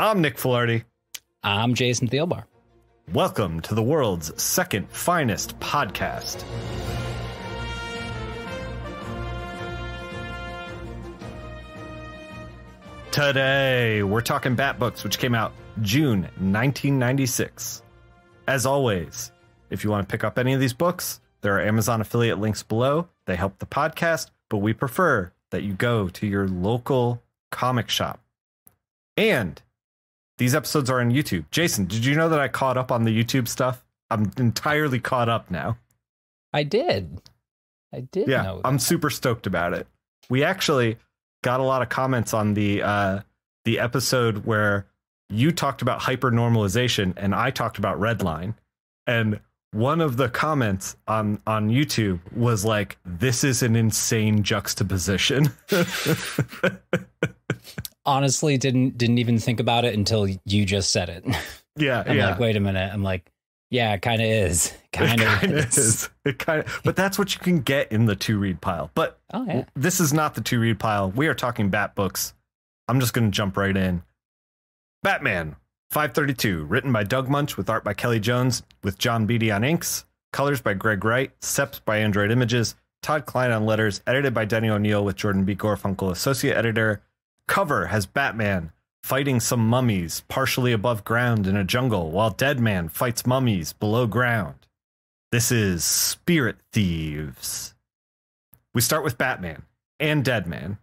I'm Nick Filardi. I'm Jason Thielbar. Welcome to the world's second finest podcast. Today, we're talking Bat Books, which came out June 1996. As always, if you want to pick up any of these books, there are Amazon affiliate links below. They help the podcast, but we prefer that you go to your local comic shop. And these episodes are on YouTube. Jason, did you know that I caught up on the YouTube stuff? I'm entirely caught up now. I did. I did. Yeah, I'm super stoked about it. We actually got a lot of comments on the uh, the episode where you talked about hypernormalization and I talked about redline, and one of the comments on on YouTube was like, "This is an insane juxtaposition." honestly didn't didn't even think about it until you just said it. Yeah, I'm yeah. like, wait a minute. I'm like, yeah, it kind of is. Kind of is. is. It kind of. But that's what you can get in the two read pile. But oh, yeah. this is not the two read pile. We are talking Bat books. I'm just going to jump right in. Batman 532, written by Doug Munch with art by Kelly Jones, with John Beatty on inks, colors by Greg Wright, seps by Android Images, Todd Klein on letters, edited by Denny O'Neill with Jordan B. Gorfunkel, associate editor, Cover has Batman fighting some mummies partially above ground in a jungle while Deadman fights mummies below ground. This is Spirit Thieves. We start with Batman and Deadman,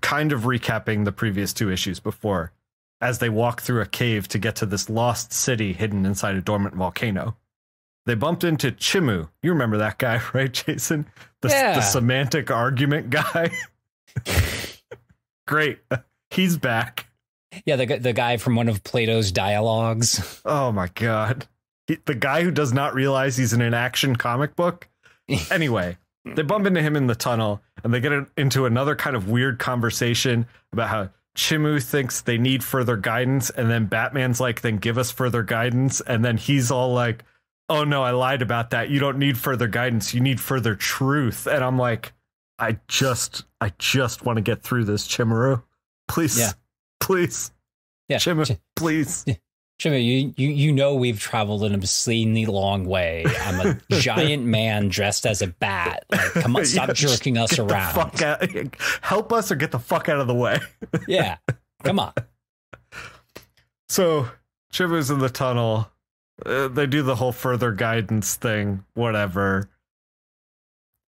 kind of recapping the previous two issues before, as they walk through a cave to get to this lost city hidden inside a dormant volcano. They bumped into Chimu. You remember that guy, right, Jason? The, yeah. the semantic argument guy. Great. He's back. Yeah, the the guy from one of Plato's dialogues. Oh my god. He, the guy who does not realize he's in an action comic book. Anyway, they bump into him in the tunnel and they get into another kind of weird conversation about how Chimu thinks they need further guidance and then Batman's like then give us further guidance and then he's all like, "Oh no, I lied about that. You don't need further guidance. You need further truth." And I'm like, I just I just want to get through this, Chimaru, Please. Yeah. Please. Yeah. Chimaru, Ch- please. Chimaru. you, you you know we've traveled an obscenely long way. I'm a giant man dressed as a bat. Like, come on, stop yeah, jerking us around. fuck out. Help us or get the fuck out of the way. yeah. Come on. So Chimaru's in the tunnel. Uh, they do the whole further guidance thing, whatever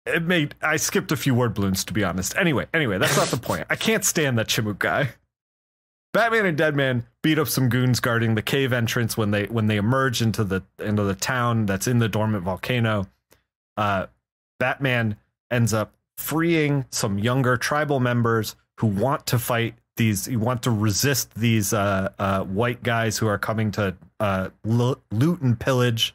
it made I skipped a few word balloons to be honest. Anyway, anyway, that's not the point. I can't stand that Chinook guy. Batman and Deadman beat up some goons guarding the cave entrance when they when they emerge into the into the town that's in the dormant volcano. Uh, Batman ends up freeing some younger tribal members who want to fight these you want to resist these uh, uh, white guys who are coming to uh, lo- loot and pillage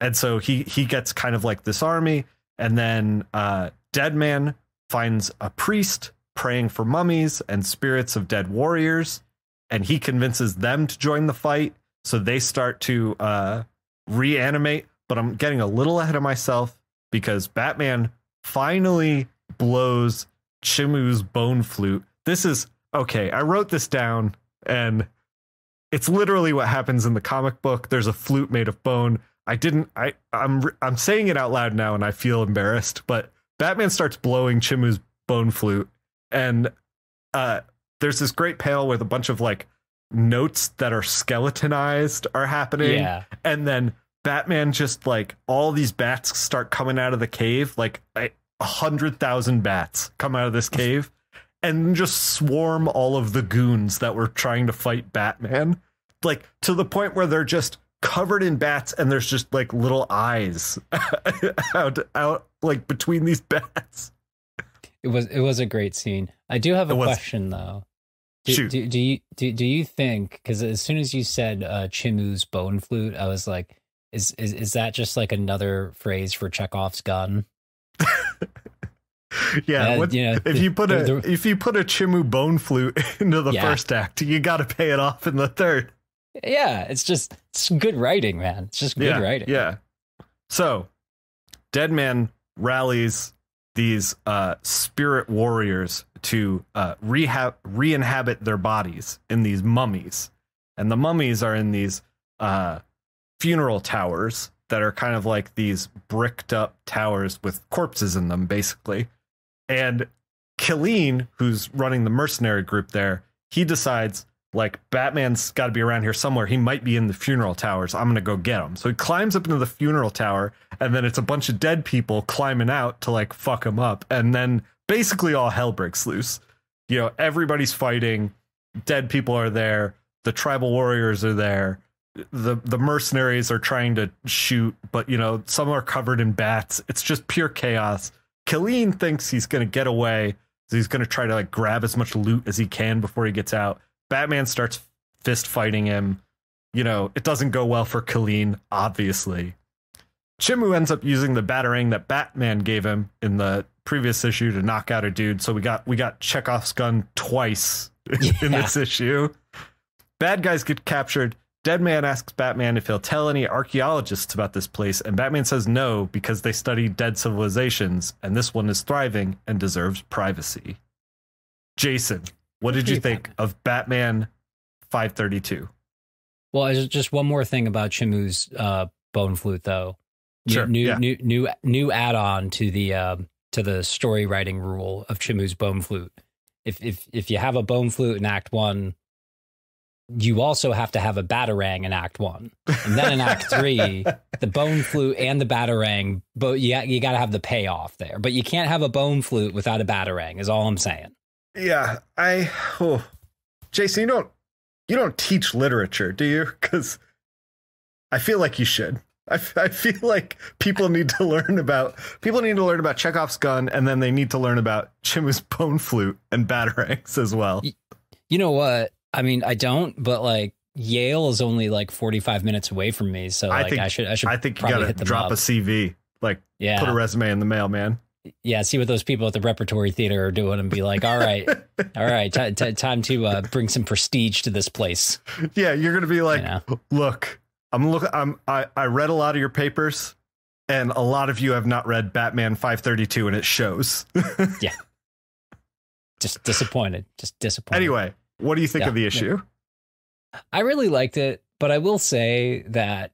and so he he gets kind of like this army and then uh, Dead Man finds a priest praying for mummies and spirits of dead warriors, and he convinces them to join the fight. So they start to uh, reanimate. But I'm getting a little ahead of myself because Batman finally blows Chimu's bone flute. This is okay. I wrote this down, and it's literally what happens in the comic book. There's a flute made of bone. I didn't. I I'm I'm saying it out loud now, and I feel embarrassed. But Batman starts blowing Chimu's bone flute, and uh, there's this great panel with a bunch of like notes that are skeletonized are happening, yeah. and then Batman just like all these bats start coming out of the cave, like a hundred thousand bats come out of this cave, and just swarm all of the goons that were trying to fight Batman, like to the point where they're just covered in bats and there's just like little eyes out out like between these bats it was it was a great scene i do have a question though do, Shoot. Do, do you do, do you think because as soon as you said uh chimu's bone flute i was like is is, is that just like another phrase for chekhov's gun yeah, uh, what, you know, if the, you put the, a the, if you put a Chimu bone flute into the yeah. first act, you got to pay it off in the third. Yeah, it's just it's good writing, man. It's just good yeah, writing. Yeah. So, Dead Man rallies these uh, spirit warriors to uh, rehab re-inhabit their bodies in these mummies, and the mummies are in these uh, funeral towers that are kind of like these bricked up towers with corpses in them, basically. And Killeen, who's running the mercenary group there, he decides like Batman's got to be around here somewhere. He might be in the funeral towers. I'm going to go get him. So he climbs up into the funeral tower and then it's a bunch of dead people climbing out to like fuck him up. And then basically all hell breaks loose. You know, everybody's fighting. Dead people are there. The tribal warriors are there. The the mercenaries are trying to shoot, but you know, some are covered in bats. It's just pure chaos. Killeen thinks he's going to get away. So he's going to try to like grab as much loot as he can before he gets out Batman starts fist fighting him. You know, it doesn't go well for Colleen, obviously. Chimu ends up using the battering that Batman gave him in the previous issue to knock out a dude. So we got we got Chekhov's gun twice yeah. in this issue. Bad guys get captured. Deadman asks Batman if he'll tell any archaeologists about this place, and Batman says no because they study dead civilizations, and this one is thriving and deserves privacy. Jason, what did you think Batman. of Batman 532? Well, just one more thing about Shimu's uh, bone flute, though. New, sure. New, yeah. new, new, new add-on to the uh, to the story writing rule of Chimu's bone flute. If if if you have a bone flute in Act One, you also have to have a batarang in Act One, and then in Act Three, the bone flute and the batarang. But you you got to have the payoff there. But you can't have a bone flute without a batarang. Is all I'm saying. Yeah, I. Oh, Jason, you don't you don't teach literature, do you? Because I feel like you should. I, I feel like people need to learn about people need to learn about Chekhov's gun, and then they need to learn about Chimu's bone flute and batarangs as well. You know what? I mean, I don't, but like Yale is only like forty five minutes away from me, so I think I should I should I think you gotta drop up. a CV, like yeah. put a resume in the mail, man yeah, see what those people at the repertory theater are doing and be like, all right, all right, t- t- time to uh, bring some prestige to this place. Yeah, you're gonna be like, you know? look, I'm look, I'm I, I read a lot of your papers, and a lot of you have not read Batman 532, and it shows. yeah, just disappointed, just disappointed. Anyway, what do you think yeah, of the issue? I really liked it, but I will say that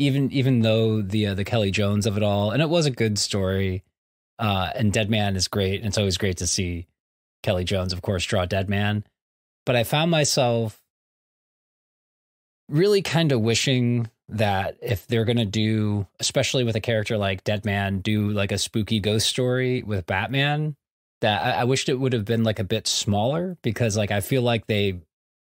even even though the uh, the Kelly Jones of it all, and it was a good story uh, and Dead Man is great. And it's always great to see Kelly Jones, of course, draw Dead Man. But I found myself really kind of wishing that if they're going to do, especially with a character like Dead Man, do like a spooky ghost story with Batman, that I, I wished it would have been like a bit smaller because like I feel like they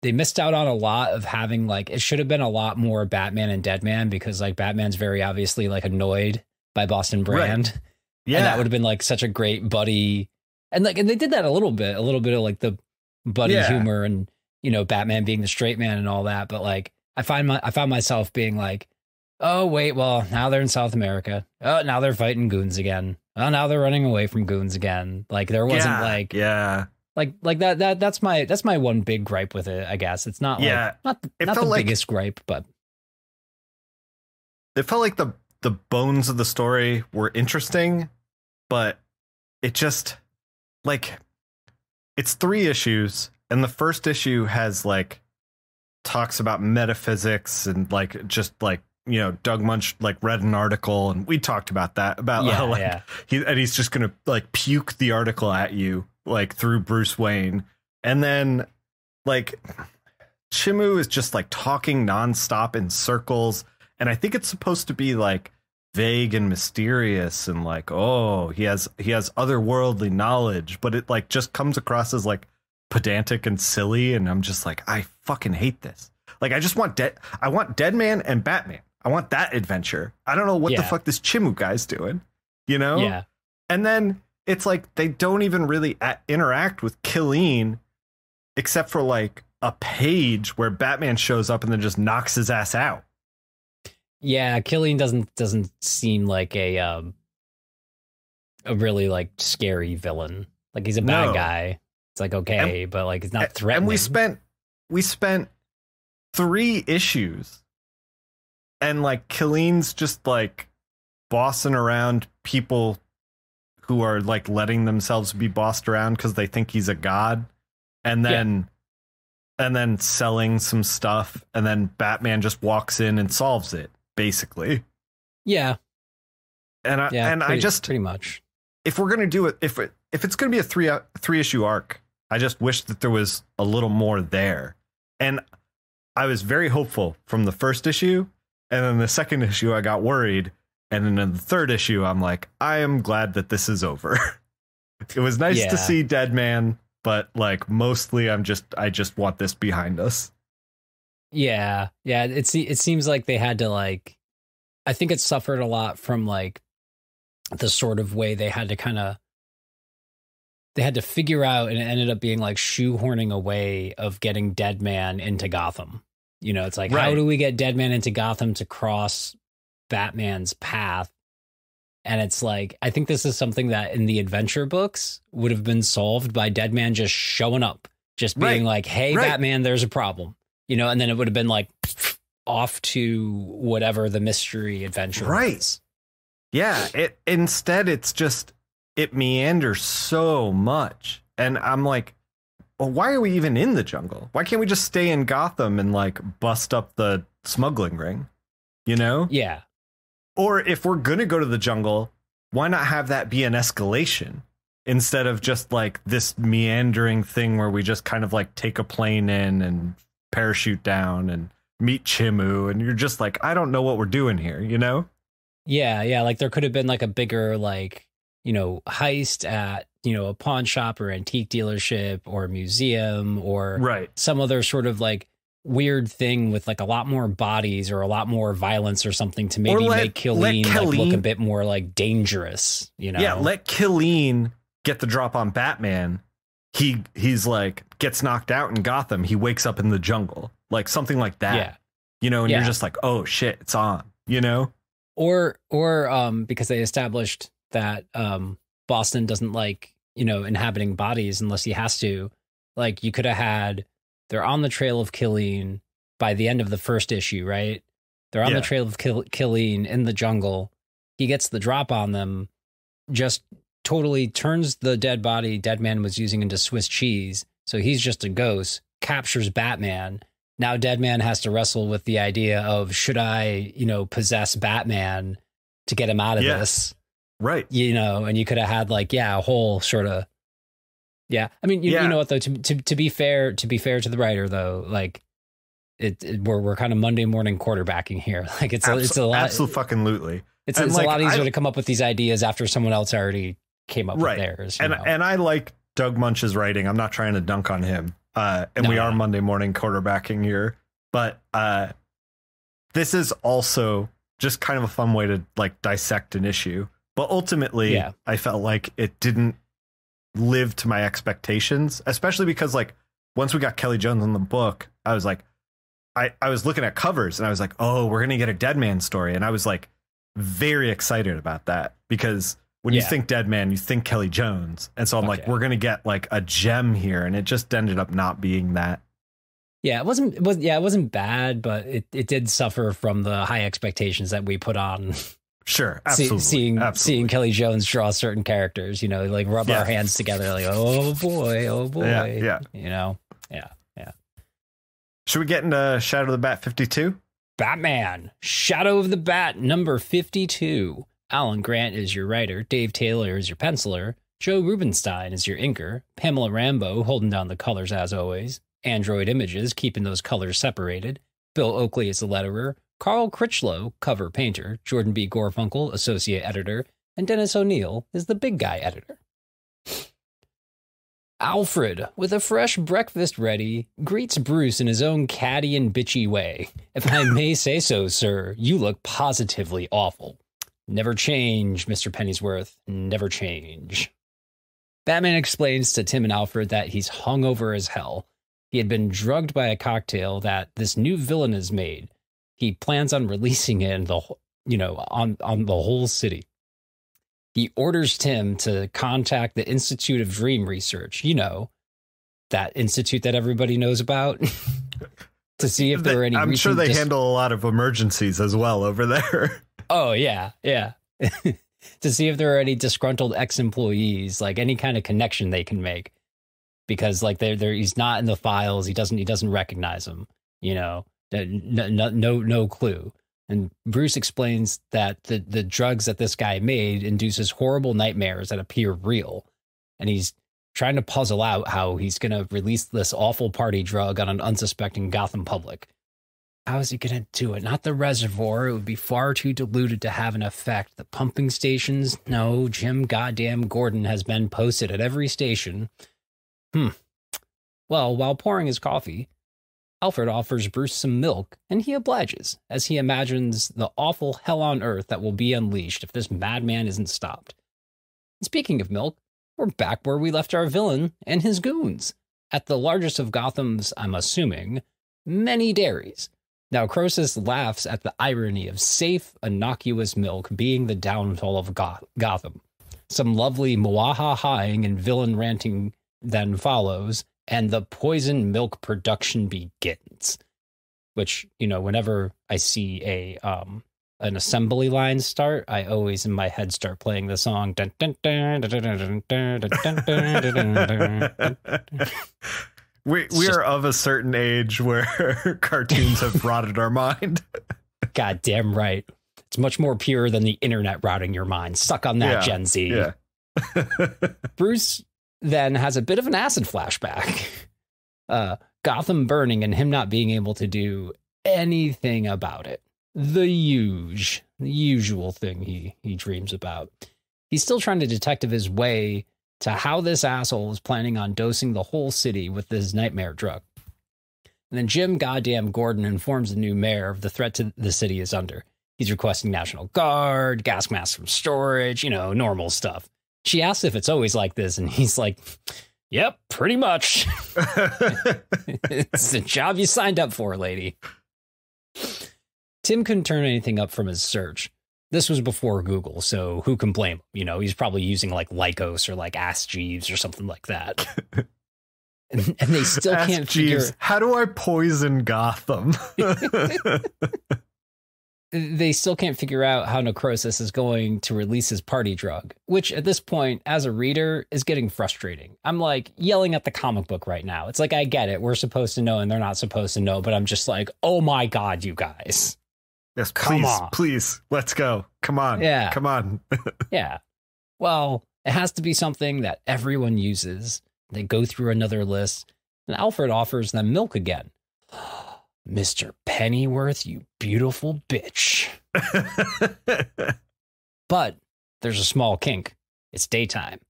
they missed out on a lot of having like it should have been a lot more Batman and Deadman because like Batman's very obviously like annoyed by Boston Brand. Right. Yeah. And that would have been like such a great buddy. And like, and they did that a little bit, a little bit of like the buddy yeah. humor and, you know, Batman being the straight man and all that. But like, I find my, I found myself being like, oh, wait, well, now they're in South America. Oh, now they're fighting goons again. Oh, now they're running away from goons again. Like, there wasn't yeah. like, yeah. Like, like that, that, that's my, that's my one big gripe with it, I guess. It's not, yeah, like, not, the, not the like, biggest gripe, but. It felt like the, the bones of the story were interesting, but it just like it's three issues and the first issue has like talks about metaphysics and like just like you know Doug Munch like read an article and we talked about that about yeah, like yeah. he and he's just gonna like puke the article at you like through Bruce Wayne and then like Chimu is just like talking nonstop in circles and I think it's supposed to be like vague and mysterious and like oh he has he has otherworldly knowledge but it like just comes across as like pedantic and silly and i'm just like i fucking hate this like i just want dead i want dead man and batman i want that adventure i don't know what yeah. the fuck this chimu guy's doing you know yeah and then it's like they don't even really at- interact with killeen except for like a page where batman shows up and then just knocks his ass out yeah, Killian doesn't doesn't seem like a um a really like scary villain. Like he's a bad no. guy. It's like okay, and, but like it's not threatening. And we spent we spent three issues and like Killeen's just like bossing around people who are like letting themselves be bossed around because they think he's a god and then yeah. and then selling some stuff and then Batman just walks in and solves it basically. Yeah. And I, yeah, and pretty, I just pretty much if we're going to do it, if it, if it's going to be a three uh, three issue arc, I just wish that there was a little more there. And I was very hopeful from the first issue, and then the second issue I got worried, and then in the third issue I'm like, I am glad that this is over. it was nice yeah. to see Dead Man, but like mostly I'm just I just want this behind us. Yeah, yeah. It's it seems like they had to like. I think it suffered a lot from like the sort of way they had to kind of they had to figure out, and it ended up being like shoehorning a way of getting Deadman into Gotham. You know, it's like right. how do we get Deadman into Gotham to cross Batman's path? And it's like I think this is something that in the adventure books would have been solved by Deadman just showing up, just being right. like, "Hey, right. Batman, there's a problem." you know, and then it would have been like off to whatever the mystery adventure right. Was. Yeah, it instead it's just it meanders so much. And I'm like, well, why are we even in the jungle? Why can't we just stay in Gotham and like bust up the smuggling ring? You know? Yeah. Or if we're gonna go to the jungle, why not have that be an escalation instead of just like this meandering thing where we just kind of like take a plane in and parachute down and meet Chimu, and you're just like, I don't know what we're doing here, you know? Yeah, yeah. Like there could have been like a bigger like you know heist at you know a pawn shop or antique dealership or museum or right some other sort of like weird thing with like a lot more bodies or a lot more violence or something to maybe let, make Killeen, Killeen like look a bit more like dangerous, you know? Yeah, let Killeen get the drop on Batman he he's like gets knocked out in Gotham, he wakes up in the jungle, like something like that. Yeah. You know, and yeah. you're just like, oh shit, it's on. You know, or or um, because they established that um, Boston doesn't like you know inhabiting bodies unless he has to. Like you could have had they're on the trail of killing by the end of the first issue, right? They're on yeah. the trail of kill- killing in the jungle. He gets the drop on them just totally turns the dead body dead man was using into Swiss cheese. So he's just a ghost, captures Batman. Now dead man has to wrestle with the idea of should I, you know, possess Batman to get him out of yeah. this? Right. You know, and you could have had like, yeah, a whole sort of yeah. I mean, you, yeah. you know what though, to, to to be fair, to be fair to the writer though, like it, it, we're we're kind of Monday morning quarterbacking here. Like it's Absol- a, it's a lot absolutely fucking lootly. It's, it's like, a lot easier I've, to come up with these ideas after someone else already came up right. with theirs. And know? and I like Doug Munch's writing. I'm not trying to dunk on him. Uh, and no, we are no. Monday morning quarterbacking here, but uh, this is also just kind of a fun way to like dissect an issue. But ultimately, yeah. I felt like it didn't live to my expectations, especially because like once we got Kelly Jones on the book, I was like, I, I was looking at covers and I was like, oh, we're gonna get a dead man story. And I was like very excited about that because when yeah. you think Dead Man, you think Kelly Jones. And so I'm like, we're gonna get like a gem here, and it just ended up not being that. Yeah, it wasn't. It was yeah, it wasn't bad, but it, it did suffer from the high expectations that we put on. Sure, absolutely. See, seeing absolutely. seeing Kelly Jones draw certain characters, you know, like rub yeah. our hands together, like oh boy, oh boy, yeah, yeah, you know, yeah, yeah. Should we get into Shadow of the Bat fifty two? Batman, Shadow of the Bat number fifty two. Alan Grant is your writer, Dave Taylor is your penciler, Joe Rubinstein is your inker, Pamela Rambo holding down the colors as always, Android Images keeping those colors separated, Bill Oakley is the letterer, Carl Critchlow, cover painter, Jordan B. Gorfunkel, associate editor, and Dennis O'Neill is the big guy editor. Alfred, with a fresh breakfast ready, greets Bruce in his own catty and bitchy way. If I may say so, sir, you look positively awful. Never change, Mr. Pennyworth. Never change. Batman explains to Tim and Alfred that he's hungover as hell. He had been drugged by a cocktail that this new villain has made. He plans on releasing it in the you know on on the whole city. He orders Tim to contact the Institute of Dream Research, you know, that institute that everybody knows about. to see if there are any. I'm sure they dis- handle a lot of emergencies as well over there. Oh yeah, yeah. to see if there are any disgruntled ex-employees, like any kind of connection they can make, because like they're, they're he's not in the files. He doesn't he doesn't recognize him. You know, no no no, no clue. And Bruce explains that the, the drugs that this guy made induces horrible nightmares that appear real. And he's trying to puzzle out how he's going to release this awful party drug on an unsuspecting Gotham public how is he going to do it? Not the reservoir. It would be far too diluted to have an effect. The pumping stations? No. Jim Goddamn Gordon has been posted at every station. Hmm. Well, while pouring his coffee, Alfred offers Bruce some milk, and he obliges as he imagines the awful hell on earth that will be unleashed if this madman isn't stopped. speaking of milk, we're back where we left our villain and his goons at the largest of Gotham's, I'm assuming, many dairies. Now, Croesus laughs at the irony of safe, innocuous milk being the downfall of Goth- Gotham. Some lovely muaha haing and villain ranting then follows, and the poison milk production begins. Which, you know, whenever I see a um, an assembly line start, I always in my head start playing the song. We we just, are of a certain age where cartoons have rotted our mind. God damn right. It's much more pure than the internet rotting your mind. Suck on that, yeah, Gen Z. Yeah. Bruce then has a bit of an acid flashback. Uh, Gotham burning and him not being able to do anything about it. The huge, the usual thing he he dreams about. He's still trying to detective his way to how this asshole is planning on dosing the whole city with this nightmare drug. And then Jim Goddamn Gordon informs the new mayor of the threat to the city is under. He's requesting National Guard, gas masks from storage, you know, normal stuff. She asks if it's always like this, and he's like, Yep, pretty much. it's the job you signed up for, lady. Tim couldn't turn anything up from his search, this was before Google, so who can blame You know, he's probably using like Lycos or like Ask Jeeves or something like that. and, and, they still Ask can't Jeeves, figure how do I poison Gotham? they still can't figure out how Necrosis is going to release his party drug, which at this point, as a reader, is getting frustrating. I'm like yelling at the comic book right now. It's like, I get it. We're supposed to know and they're not supposed to know, but I'm just like, oh my God, you guys. Yes, Come please, on. please, let's go. Come on. Yeah. Come on. yeah. Well, it has to be something that everyone uses. They go through another list, and Alfred offers them milk again. Mr. Pennyworth, you beautiful bitch. but there's a small kink. It's daytime.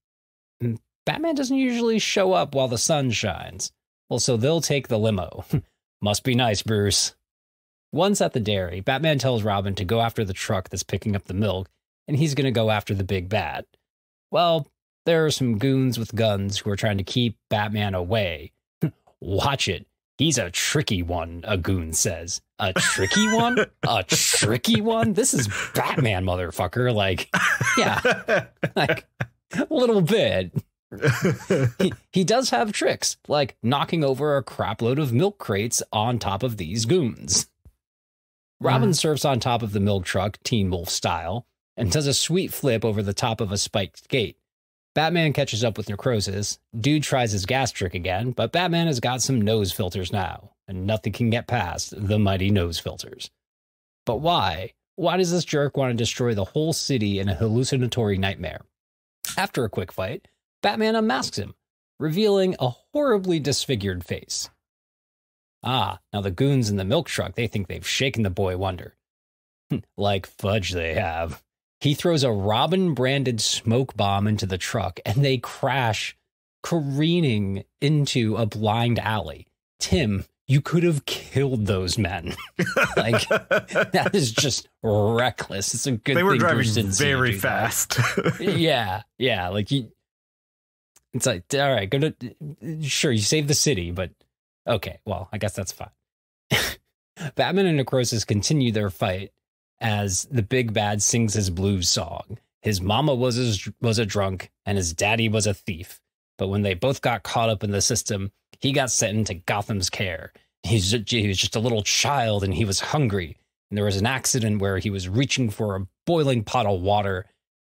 And mm, Batman doesn't usually show up while the sun shines. Well, so they'll take the limo. Must be nice, Bruce. Once at the dairy, Batman tells Robin to go after the truck that's picking up the milk, and he's going to go after the big bad. Well, there are some goons with guns who are trying to keep Batman away. Watch it. He's a tricky one, a goon says. A tricky one? a tricky one? This is Batman, motherfucker. Like, yeah, like a little bit. he, he does have tricks, like knocking over a crapload of milk crates on top of these goons. Robin mm. surfs on top of the milk truck, Teen Wolf style, and does a sweet flip over the top of a spiked gate. Batman catches up with Necrosis. Dude tries his gas trick again, but Batman has got some nose filters now, and nothing can get past the mighty nose filters. But why? Why does this jerk want to destroy the whole city in a hallucinatory nightmare? After a quick fight, Batman unmasks him, revealing a horribly disfigured face. Ah, now the goons in the milk truck, they think they've shaken the boy wonder. Hm, like fudge they have. He throws a Robin branded smoke bomb into the truck and they crash, careening into a blind alley. Tim, you could have killed those men. like that is just reckless. It's a good. They were driving very fast. yeah, yeah. Like you, it's like all right, go to. Sure, you save the city, but Okay, well, I guess that's fine. Batman and Necrosis continue their fight as the big bad sings his blues song. His mama was a, was a drunk and his daddy was a thief. But when they both got caught up in the system, he got sent into Gotham's care. He's, he was just a little child and he was hungry. And there was an accident where he was reaching for a boiling pot of water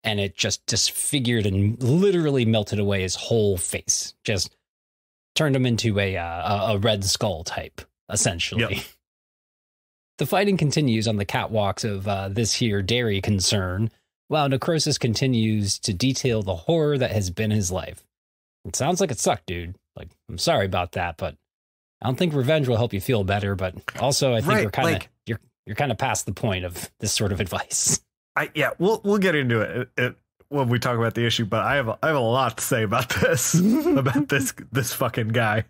and it just disfigured and literally melted away his whole face. Just turned him into a uh, a Red Skull type, essentially. Yep. The fighting continues on the catwalks of uh, this here dairy concern, while Necrosis continues to detail the horror that has been his life. It sounds like it sucked, dude. Like, I'm sorry about that, but I don't think revenge will help you feel better. But also, I think right, you're kind of like, you're you're kind of past the point of this sort of advice. I yeah, we'll we'll get into it uh, uh, when we talk about the issue, but I have a, I have a lot to say about this about this this fucking guy.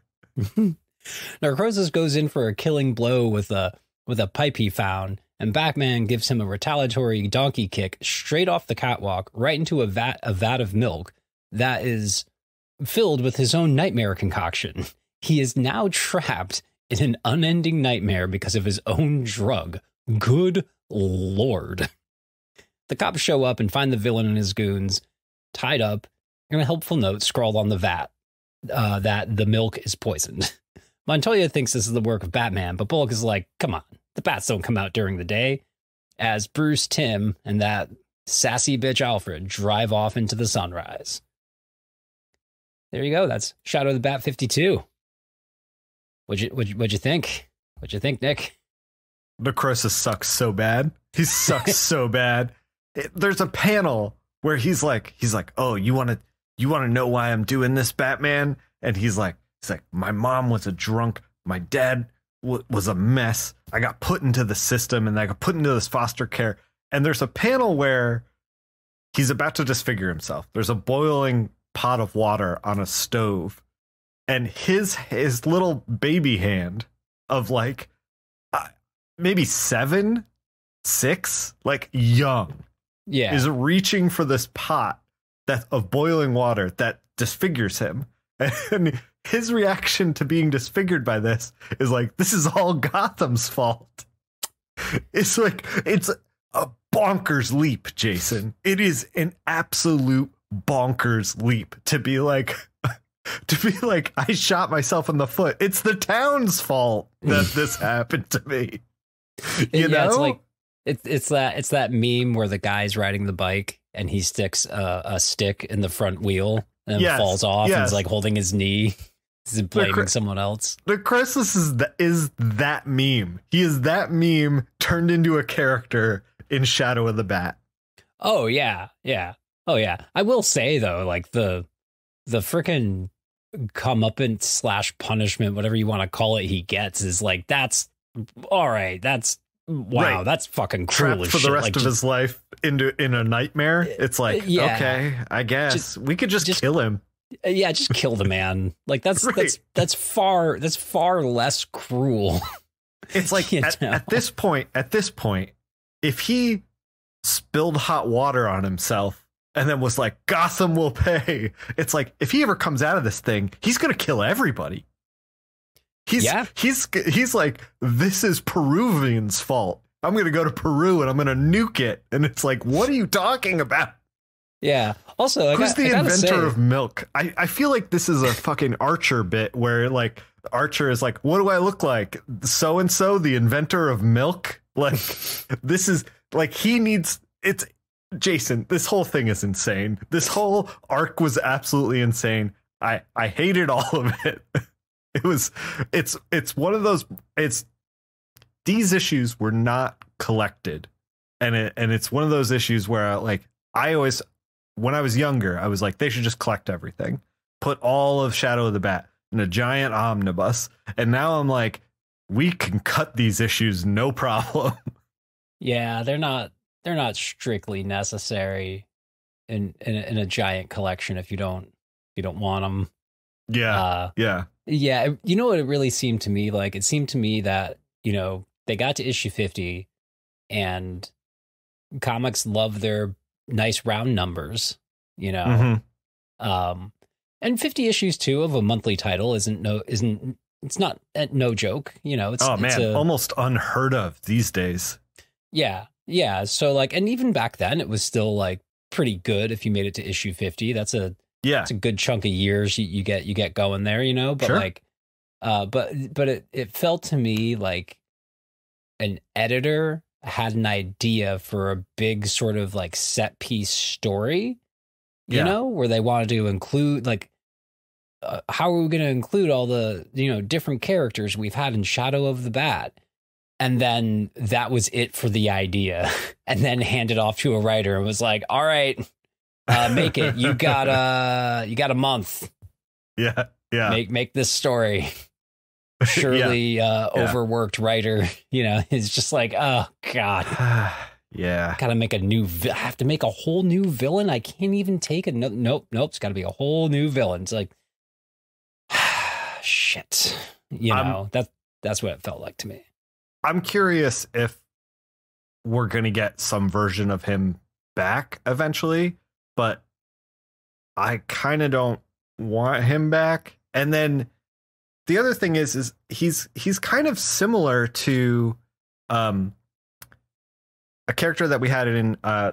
Narcosis goes in for a killing blow with a with a pipe he found, and Batman gives him a retaliatory donkey kick straight off the catwalk right into a vat a vat of milk that is filled with his own nightmare concoction. He is now trapped in an unending nightmare because of his own drug. Good lord. The cops show up and find the villain and his goons tied up, and a helpful note scrawled on the vat uh, that the milk is poisoned. Montoya thinks this is the work of Batman, but Bullock is like, come on, the bats don't come out during the day. As Bruce, Tim, and that sassy bitch Alfred drive off into the sunrise. There you go. That's Shadow of the Bat 52. What'd you, what'd you, what'd you think? What'd you think, Nick? Necrosis sucks so bad. He sucks so bad it, there's a panel where he's like, he's like, oh, you want to, you want to know why I'm doing this, Batman? And he's like, he's like, my mom was a drunk, my dad w- was a mess. I got put into the system, and I got put into this foster care. And there's a panel where he's about to disfigure himself. There's a boiling pot of water on a stove, and his his little baby hand of like uh, maybe seven, six, like young, yeah. is reaching for this pot that of boiling water that disfigures him. And his reaction to being disfigured by this is like, this is all Gotham's fault. It's like, it's a bonkers leap, Jason. It is an absolute bonkers leap to be like, to be like, I shot myself in the foot. It's the town's fault that this happened to me. You yeah, know? it's like it's it's that it's that meme where the guy's riding the bike and he sticks a, a stick in the front wheel and yes, falls off yes. and is like holding his knee. Is blaming the, someone else. The Chrysalis is that is is that meme. He is that meme turned into a character in Shadow of the Bat. Oh yeah, yeah. Oh yeah. I will say though, like the the freaking come up and slash punishment, whatever you want to call it, he gets is like that's all right. That's wow, right. that's fucking cruel Trapped for shit. the rest like, of just, his life into in a nightmare. Uh, it's like, uh, yeah, okay, I guess just, we could just, just, kill him. Uh, yeah, just kill the man. like that's right. that's that's far that's far less cruel. It's like at, at this point, at this point, if he spilled hot water on himself and then was like, Gotham will pay. It's like if he ever comes out of this thing, he's gonna kill everybody. He's yeah. he's he's like this is Peruvian's fault. I'm going to go to Peru and I'm going to nuke it. And it's like, what are you talking about? Yeah. Also, I who's got, the inventor say, of milk? I, I feel like this is a fucking Archer bit where like Archer is like, what do I look like? So and so, the inventor of milk. Like this is like he needs it's Jason. This whole thing is insane. This whole arc was absolutely insane. I I hated all of it. It was it's it's one of those it's these issues were not collected. And it and it's one of those issues where uh, like I always when I was younger, I was like, they should just collect everything. Put all of Shadow of the Bat in a giant omnibus. And now I'm like, we can cut these issues no problem. Yeah, they're not they're not strictly necessary in in, in a giant collection if you don't if you don't want them. Yeah. Uh, yeah. Yeah, you know what it really seemed to me like? It seemed to me that, you know, they got to issue 50 and comics love their nice round numbers, you know. Mm-hmm. Um and 50 issues too of a monthly title isn't no isn't it's not eh, no joke, you know. It's Oh man, it's a, almost unheard of these days. Yeah. Yeah, so like and even back then it was still like pretty good if you made it to issue 50. That's a yeah, it's a good chunk of years you, you get you get going there, you know. But sure. like, uh, but but it it felt to me like an editor had an idea for a big sort of like set piece story, you yeah. know, where they wanted to include like. Uh, how are we going to include all the you know different characters we've had in Shadow of the Bat? and then that was it for the idea and then handed off to a writer and was like all right uh, make it. You got a you got a month. Yeah, yeah. Make make this story. Surely uh, yeah. uh, overworked yeah. writer, you know, is just like, oh god. yeah. Got to make a new. Vi- I have to make a whole new villain. I can't even take a no- nope. Nope. It's got to be a whole new villain. It's like, shit. You know I'm, that that's what it felt like to me. I'm curious if we're gonna get some version of him back eventually but I kind of don't want him back. And then the other thing is, is he's he's kind of similar to um, a character that we had in uh,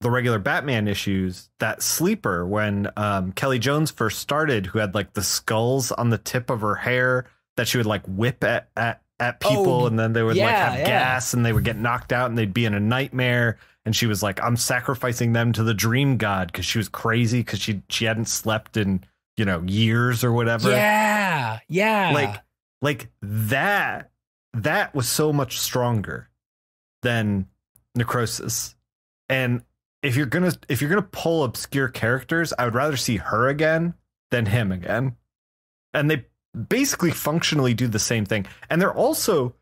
the regular Batman issues, that sleeper when um, Kelly Jones first started, who had like the skulls on the tip of her hair that she would like whip at at, at oh, people, oh, and then they would yeah, like have yeah. gas, and they would get knocked out, and they'd be in a nightmare and she was like, "I'm sacrificing them to the dream god" because she was crazy because she she hadn't slept in you know years or whatever. Yeah, yeah. Like like that that was so much stronger than necrosis, and if you're gonna if you're gonna pull obscure characters, I would rather see her again than him again, and they basically functionally do the same thing, and they're also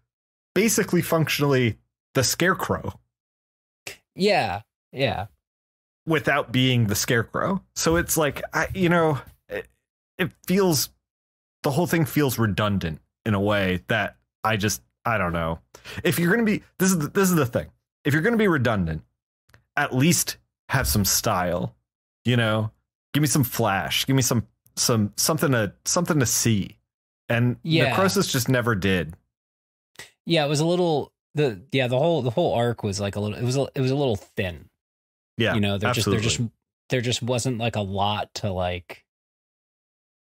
basically functionally the scarecrow yeah, yeah. Without being the scarecrow. So it's like, I, you know, it, it feels, the whole thing feels redundant in a way that I just, I don't know. If you're going to be, this is, the, this is the thing. If you're going to be redundant, at least have some style, you know, give me some flash, give me some, some, something to, something to see. And yeah. Necrosis just never did. Yeah, it was a little the yeah the whole the whole arc was like a little it was a, it was a little thin. Yeah, you know, there just they're just there just wasn't like a lot to like,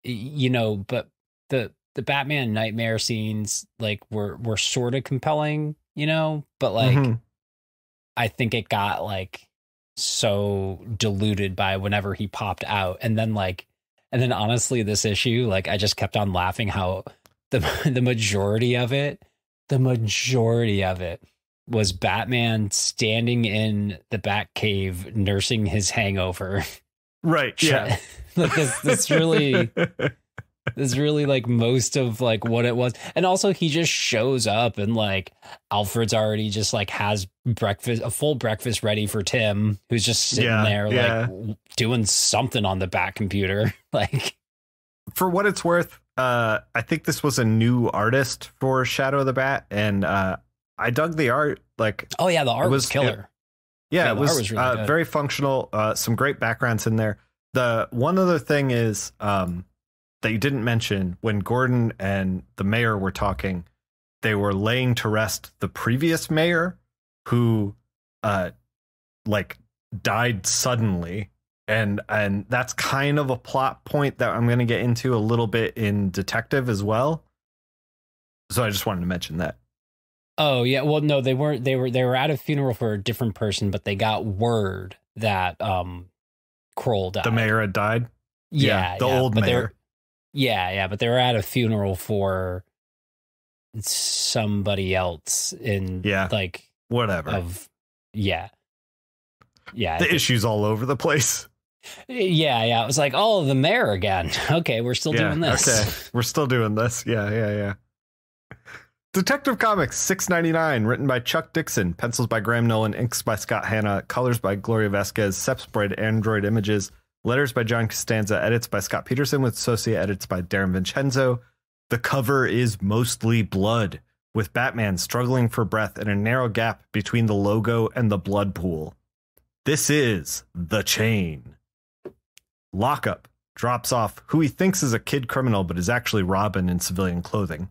you know. But the the Batman nightmare scenes like were were sort of compelling, you know. But like, mm-hmm. I think it got like so diluted by whenever he popped out, and then like, and then honestly, this issue like I just kept on laughing how the the majority of it the majority of it was Batman standing in the Batcave nursing his hangover. Right. Yeah. like this, this really is really like most of like what it was. And also he just shows up and like Alfred's already just like has breakfast a full breakfast ready for Tim, who's just sitting yeah, there like yeah. doing something on the back computer. like for what it's worth, uh, I think this was a new artist for Shadow of the Bat, and uh, I dug the art. Like, oh yeah, the art was, was killer. It, yeah, yeah, it was, was really uh, very functional. Uh, some great backgrounds in there. The one other thing is um, that you didn't mention when Gordon and the mayor were talking, they were laying to rest the previous mayor who, uh, like, died suddenly and and that's kind of a plot point that I'm going to get into a little bit in Detective as well. So I just wanted to mention that. Oh yeah, well no, they weren't. They were they were at a funeral for a different person, but they got word that um, Kroll died. The mayor had died. Yeah, yeah the yeah, old mayor. yeah, yeah, but they were at a funeral for somebody else in yeah like whatever of yeah yeah the issues all over the place yeah, yeah. It was like, oh, the mayor again. Okay, we're still yeah, doing this. Okay, we're still doing this. Yeah, yeah, yeah. Detective Comics 699, written by Chuck Dixon, pencils by Graham Nolan, inks by Scott Hanna, colors by Gloria Vasquez, Sep spread Android Images, letters by John Costanza, edits by Scott Peterson, with associate edits by Darren Vincenzo. The cover is mostly blood, with Batman struggling for breath in a narrow gap between the logo and the blood pool. This is The Chain. Lockup drops off who he thinks is a kid criminal but is actually Robin in civilian clothing.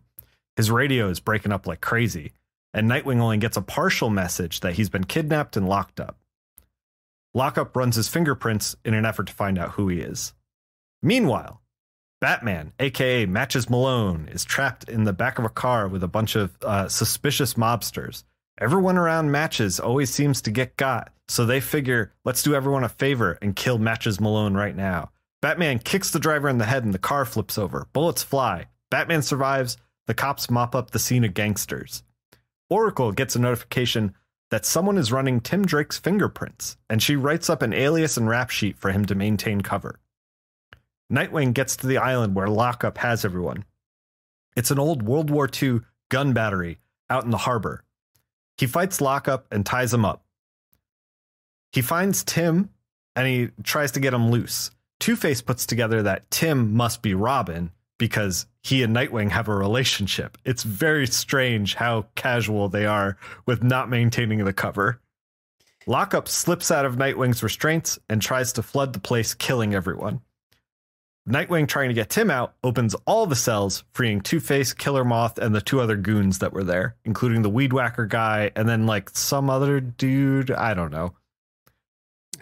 His radio is breaking up like crazy, and Nightwing only gets a partial message that he's been kidnapped and locked up. Lockup runs his fingerprints in an effort to find out who he is. Meanwhile, Batman, aka Matches Malone, is trapped in the back of a car with a bunch of uh, suspicious mobsters. Everyone around Matches always seems to get got, so they figure, let's do everyone a favor and kill Matches Malone right now. Batman kicks the driver in the head and the car flips over. Bullets fly. Batman survives. The cops mop up the scene of gangsters. Oracle gets a notification that someone is running Tim Drake's fingerprints, and she writes up an alias and rap sheet for him to maintain cover. Nightwing gets to the island where Lockup has everyone. It's an old World War II gun battery out in the harbor. He fights Lockup and ties him up. He finds Tim and he tries to get him loose. Two Face puts together that Tim must be Robin because he and Nightwing have a relationship. It's very strange how casual they are with not maintaining the cover. Lockup slips out of Nightwing's restraints and tries to flood the place, killing everyone. Nightwing, trying to get Tim out, opens all the cells, freeing Two Face, Killer Moth, and the two other goons that were there, including the weed whacker guy and then like some other dude. I don't know.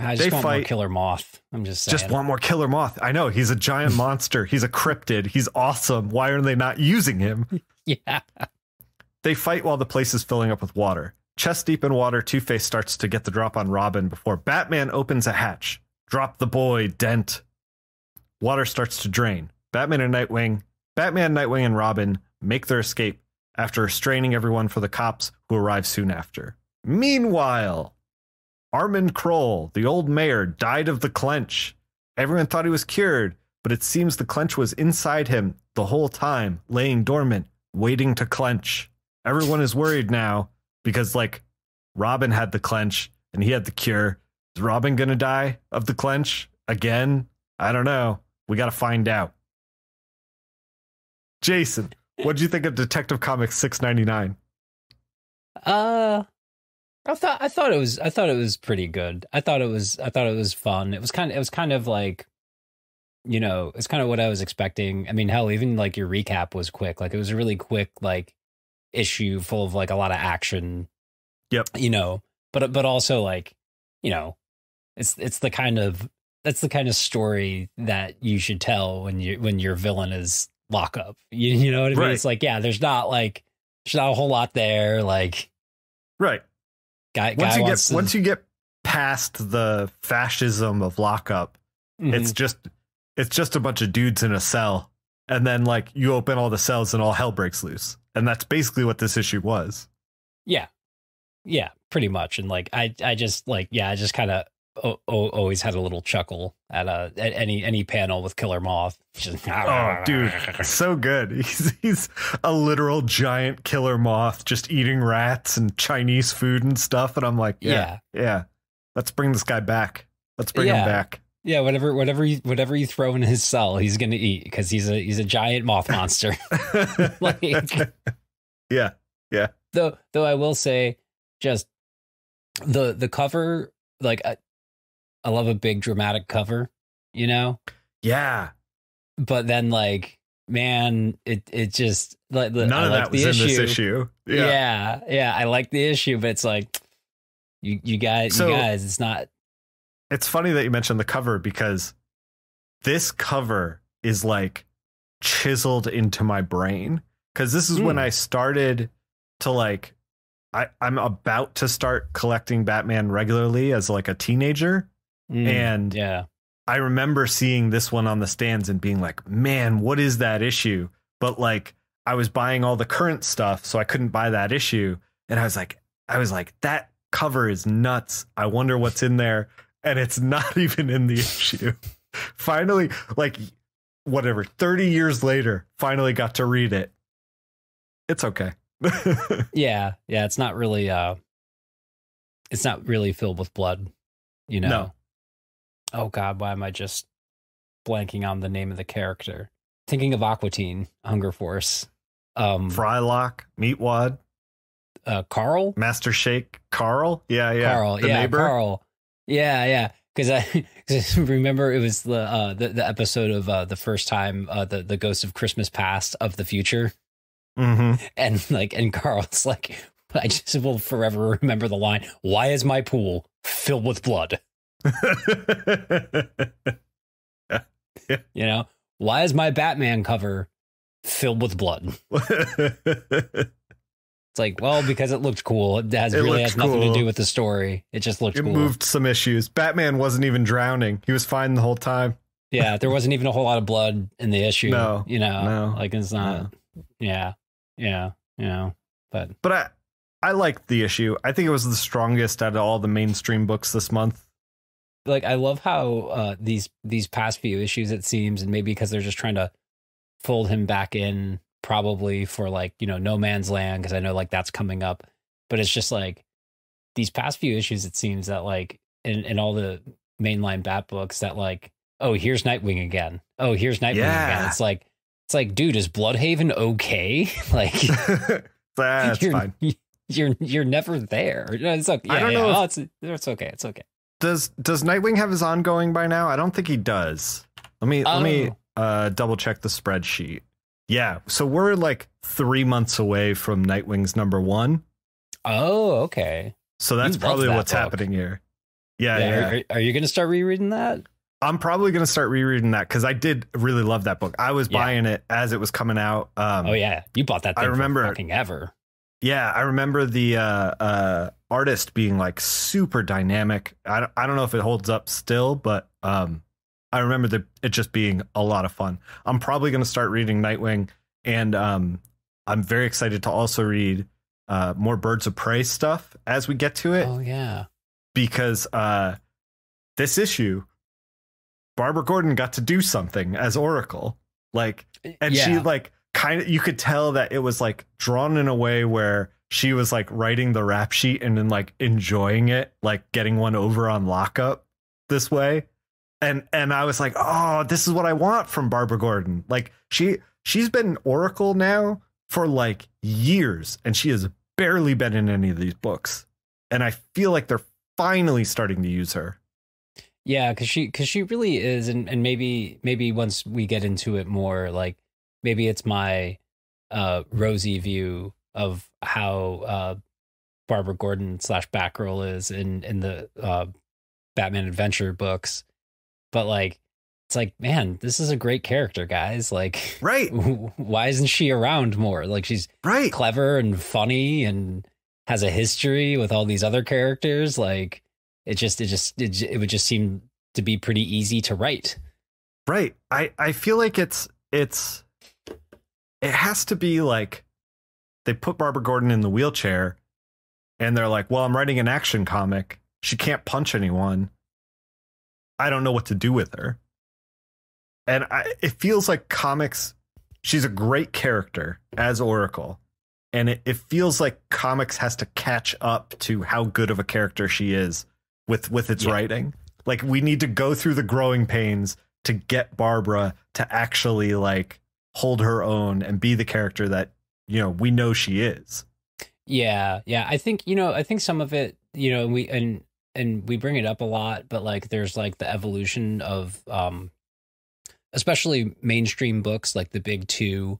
I just they want fight. more Killer Moth. I'm just saying. Just want more Killer Moth. I know he's a giant monster. He's a cryptid. He's awesome. Why are they not using him? yeah. They fight while the place is filling up with water. Chest deep in water, Two Face starts to get the drop on Robin before Batman opens a hatch. Drop the boy, Dent. Water starts to drain. Batman and Nightwing, Batman, Nightwing, and Robin make their escape after restraining everyone for the cops who arrive soon after. Meanwhile, Armand Kroll, the old mayor, died of the clench. Everyone thought he was cured, but it seems the clench was inside him the whole time, laying dormant, waiting to clench. Everyone is worried now because, like, Robin had the clench and he had the cure. Is Robin going to die of the clench again? I don't know. We got to find out. Jason, what do you think of Detective Comics 699? Uh, I thought I thought it was I thought it was pretty good. I thought it was I thought it was fun. It was kind of it was kind of like you know, it's kind of what I was expecting. I mean, hell, even like your recap was quick. Like it was a really quick like issue full of like a lot of action. Yep. You know, but but also like, you know, it's it's the kind of that's the kind of story that you should tell when you when your villain is lockup. You you know what I mean? Right. It's like, yeah, there's not like there's not a whole lot there like Right. Guy, once you get to... once you get past the fascism of lockup, mm-hmm. it's just it's just a bunch of dudes in a cell, and then like you open all the cells and all hell breaks loose, and that's basically what this issue was. Yeah, yeah, pretty much. And like I, I just like yeah, I just kind of o- always had a little chuckle at a uh, at any any panel with Killer Moth. Just, oh, dude, so good. He's he's a literal giant killer moth, just eating rats and Chinese food and stuff. And I'm like, yeah, yeah, yeah. let's bring this guy back. Let's bring yeah. him back. Yeah, whatever, whatever, you, whatever you throw in his cell, he's gonna eat because he's a he's a giant moth monster. like, yeah, yeah. Though, though, I will say, just the the cover, like uh, I love a big dramatic cover, you know? Yeah. But then like man, it it just like none I of like that was issue. in this issue. Yeah. yeah. yeah, I like the issue, but it's like you you guys so, you guys, it's not. It's funny that you mentioned the cover because this cover is like chiseled into my brain because this is mm. when hmm. I started to like I I'm about to start collecting Batman regularly as like a teenager Mm, and yeah. I remember seeing this one on the stands and being like, man, what is that issue? But like, I was buying all the current stuff, so I couldn't buy that issue. And I was like, I was like, that cover is nuts. I wonder what's in there. And it's not even in the issue. finally, like, whatever, 30 years later, finally got to read it. It's okay. yeah. Yeah. It's not really, uh, it's not really filled with blood, you know? No oh god, why am I just blanking on the name of the character? Thinking of Aquatine, Hunger Force. Um Frylock, Meatwad. Uh Carl? Master Shake Carl? Yeah, yeah. Carl, the yeah, neighbor? Carl. Yeah, yeah. Because I, I remember it was the, uh, the the, episode of uh, the first time uh, the the ghost of Christmas past of the future, mm-hmm. and like and Carl's like I just will forever remember the line. Why is my pool filled with blood? yeah. You know, why is my Batman cover filled with blood? it's like, well, because it looked cool. It has it really has cool. nothing to do with the story. It just looked it cool. moved some issues. Batman wasn't even drowning. He was fine the whole time. yeah, there wasn't even a whole lot of blood in the issue. No. You know, no, like it's not no. yeah. Yeah. Yeah. But But I I liked the issue. I think it was the strongest out of all the mainstream books this month like I love how uh, these these past few issues it seems, and maybe because they're just trying to fold him back in, probably for like you know No Man's Land, because I know like that's coming up. But it's just like these past few issues, it seems that like in, in all the mainline Bat books, that like oh here's Nightwing again, oh here's Nightwing yeah. again. It's like it's like dude, is Bloodhaven okay? like that's you're, fine. You're you're never there. it's okay. Yeah, I don't know. If, oh, it's, it's okay. It's okay. Does does Nightwing have his ongoing by now? I don't think he does. Let me um, let me um, uh, double check the spreadsheet. Yeah, so we're like three months away from Nightwing's number one. Oh, okay. So that's you probably that what's book. happening here. Yeah, yeah. yeah. Are, are you going to start rereading that? I'm probably going to start rereading that because I did really love that book. I was yeah. buying it as it was coming out. Um, oh yeah, you bought that. I remember fucking ever. Yeah, I remember the uh, uh, artist being like super dynamic. I don't, I don't know if it holds up still, but um, I remember the, it just being a lot of fun. I'm probably going to start reading Nightwing, and um, I'm very excited to also read uh, more Birds of Prey stuff as we get to it. Oh yeah, because uh, this issue, Barbara Gordon got to do something as Oracle, like, and yeah. she like kind of you could tell that it was like drawn in a way where she was like writing the rap sheet and then like enjoying it, like getting one over on lockup this way. And and I was like, oh, this is what I want from Barbara Gordon. Like she she's been Oracle now for like years, and she has barely been in any of these books. And I feel like they're finally starting to use her. Yeah, because she because she really is, and and maybe maybe once we get into it more, like maybe it's my uh, rosy view of how uh, Barbara Gordon slash Batgirl is in in the uh, Batman Adventure books, but like it's like man, this is a great character, guys. Like, right? Why isn't she around more? Like, she's right clever and funny and has a history with all these other characters. Like, it just it just it, it would just seem to be pretty easy to write. Right. I I feel like it's it's it has to be like they put Barbara Gordon in the wheelchair and they're like, well, I'm writing an action comic. She can't punch anyone. I don't know what to do with her. And I, it feels like comics, she's a great character as Oracle. And it, it feels like comics has to catch up to how good of a character she is with, with its yeah. writing. Like we need to go through the growing pains to get Barbara to actually like hold her own and be the character that you know we know she is. Yeah, yeah. I think you know. I think some of it, you know, we and and we bring it up a lot, but like there's like the evolution of, um, especially mainstream books like the big two.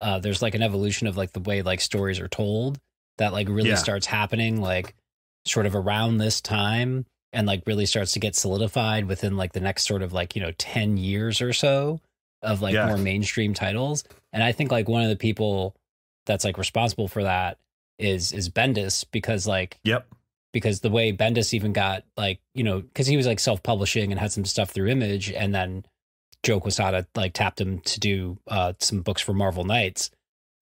Uh, there's like an evolution of like the way like stories are told that like really yeah. starts happening like sort of around this time and like really starts to get solidified within like the next sort of like you know 10 years or so of like more mainstream titles. And I think like one of the people that's like responsible for that is is Bendis because like yep because the way Bendis even got like you know because he was like self publishing and had some stuff through Image and then Joe Quesada like tapped him to do uh, some books for Marvel Knights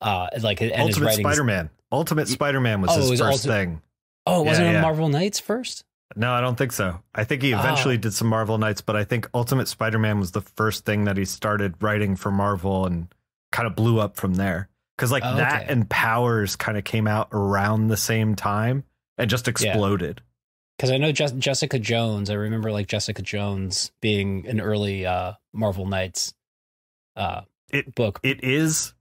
uh like and Ultimate Spider Man Ultimate Spider Man was oh, his was first Ulti- thing oh wasn't yeah, it yeah. Marvel Knights first no, I don't think so. I think he eventually oh. did some Marvel Knights, but I think Ultimate Spider-Man was the first thing that he started writing for Marvel and kind of blew up from there. Because like oh, that and Powers kind of came out around the same time and just exploded. Because yeah. I know Jessica Jones. I remember like Jessica Jones being an early uh, Marvel Knights uh, it, book. It is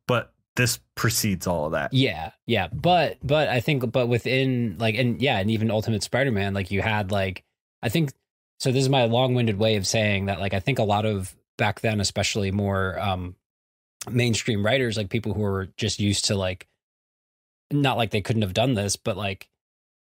this precedes all of that. Yeah, yeah, but but I think but within like and yeah, and even Ultimate Spider-Man, like you had like I think so. This is my long-winded way of saying that like I think a lot of back then, especially more um, mainstream writers, like people who were just used to like not like they couldn't have done this, but like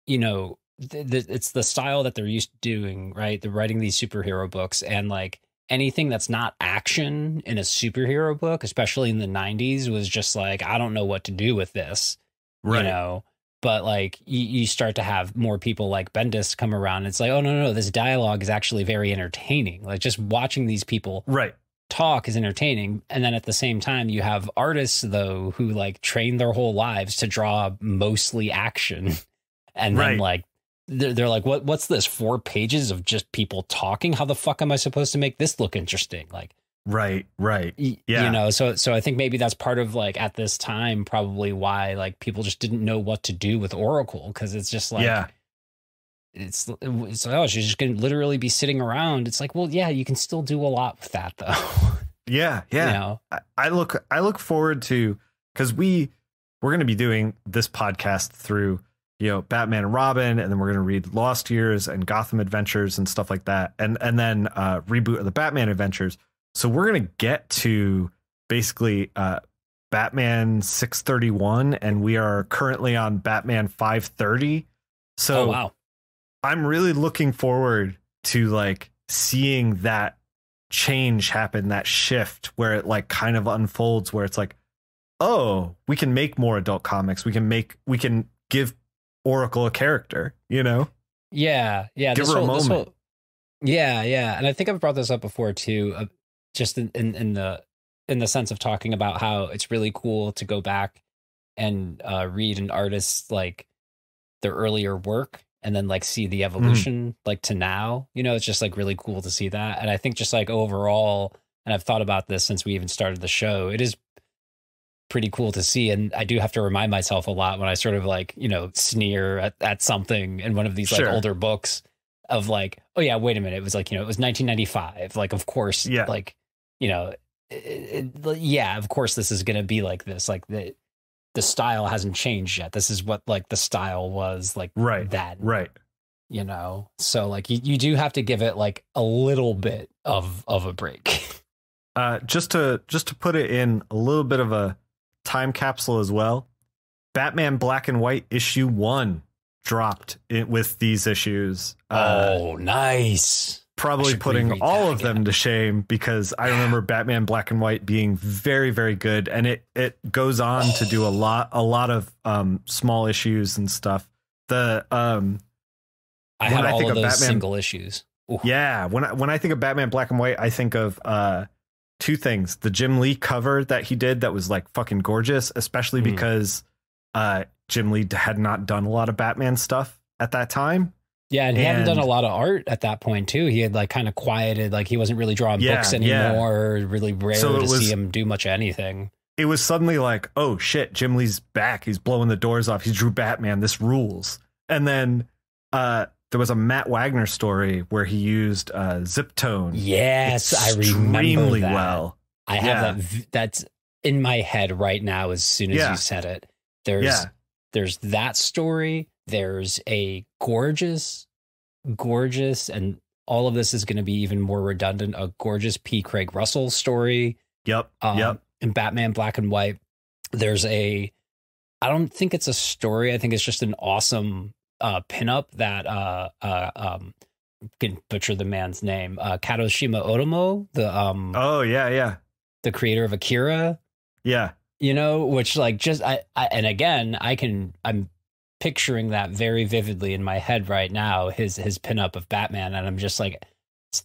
you know th- th- it's the style that they're used to doing, right? They're writing these superhero books and like anything that's not action in a superhero book, especially in the 90s, was just like, I don't know what to do with this. Right. You know? But like you, you start to have more people like Bendis come around. it's like, oh no, no, no, this dialogue is actually very entertaining. Like just watching these people right talk is entertaining and then at the same time you have artists though who like train their whole lives to draw mostly action and right. then like they're, they're like, what? What's this? Four pages of just people talking? How the fuck am I supposed to make this look interesting? Like, right, right, yeah. You know, so so I think maybe that's part of like at this time probably why like people just didn't know what to do with Oracle because it's just like, yeah. It's, it's oh she's just gonna literally be sitting around. It's like well yeah you can still do a lot with that though. Yeah, yeah. You know? I, I look I look forward to because we we're going to be doing this podcast through you know Batman and Robin, and then we're gonna read Lost Years and Gotham Adventures and stuff like that, and and then uh, reboot of the Batman Adventures. So we're gonna get to basically uh, Batman six thirty one, and we are currently on Batman five thirty. So oh, wow, I'm really looking forward to like seeing that change happen, that shift where it like kind of unfolds, where it's like, oh, we can make more adult comics, we can make we can give Oracle a character, you know? Yeah, yeah. Give her a moment. yeah, yeah. And I think I've brought this up before too, uh, just in, in, in the in the sense of talking about how it's really cool to go back and uh, read an artist's like their earlier work and then like see the hmm. evolution mm. like to now. You know, it's just like really cool to see that. And I think just like overall, and I've thought about this since we even started the show, it is pretty cool to see. And I do have to remind myself a lot when I sort of like, you know, sneer at, at something in one of these like sure. older books of like, oh yeah, wait a minute. It was like, you know, it was 1995. Like, of course, yeah. like, you know, it, it, yeah, of course this is going to be like this. Like the, the style hasn't changed yet. This is what like the style was like right that. Right. You know, so like you, you do have to give it like a little bit of, of a break. Uh, just to just to put it in a little bit of a time capsule as well. Batman Black and White issue one dropped with these issues. Uh, oh, uh, nice. Probably putting all of them to shame because I remember Batman Black and White being very, very good, and it it goes on to do a lot a lot of um, small issues and stuff. The um, I had I all think of those Batman, single issues. Ooh. Yeah, when I, when I think of Batman Black and White, I think of uh, two things the Jim Lee cover that he did that was like fucking gorgeous, especially mm. because uh, Jim Lee had not done a lot of Batman stuff at that time. Yeah, and he and, hadn't done a lot of art at that point too. He had like kind of quieted, like he wasn't really drawing yeah, books anymore. Yeah. Really rare so to was, see him do much anything. It was suddenly like, oh shit, Jim Lee's back. He's blowing the doors off. He drew Batman. This rules. And then uh, there was a Matt Wagner story where he used uh, zip tone. Yes, I remember that. well. I have yeah. that. That's in my head right now. As soon as yeah. you said it, there's yeah. there's that story. There's a gorgeous, gorgeous, and all of this is going to be even more redundant. A gorgeous P. Craig Russell story. Yep. Um, yep. And Batman Black and White. There's a. I don't think it's a story. I think it's just an awesome uh, pinup that uh, uh, um, can butcher the man's name, uh, Katoshima Otomo, the um, oh yeah, yeah, the creator of Akira, yeah, you know, which like just I, I and again I can I'm picturing that very vividly in my head right now his his pinup of Batman, and I'm just like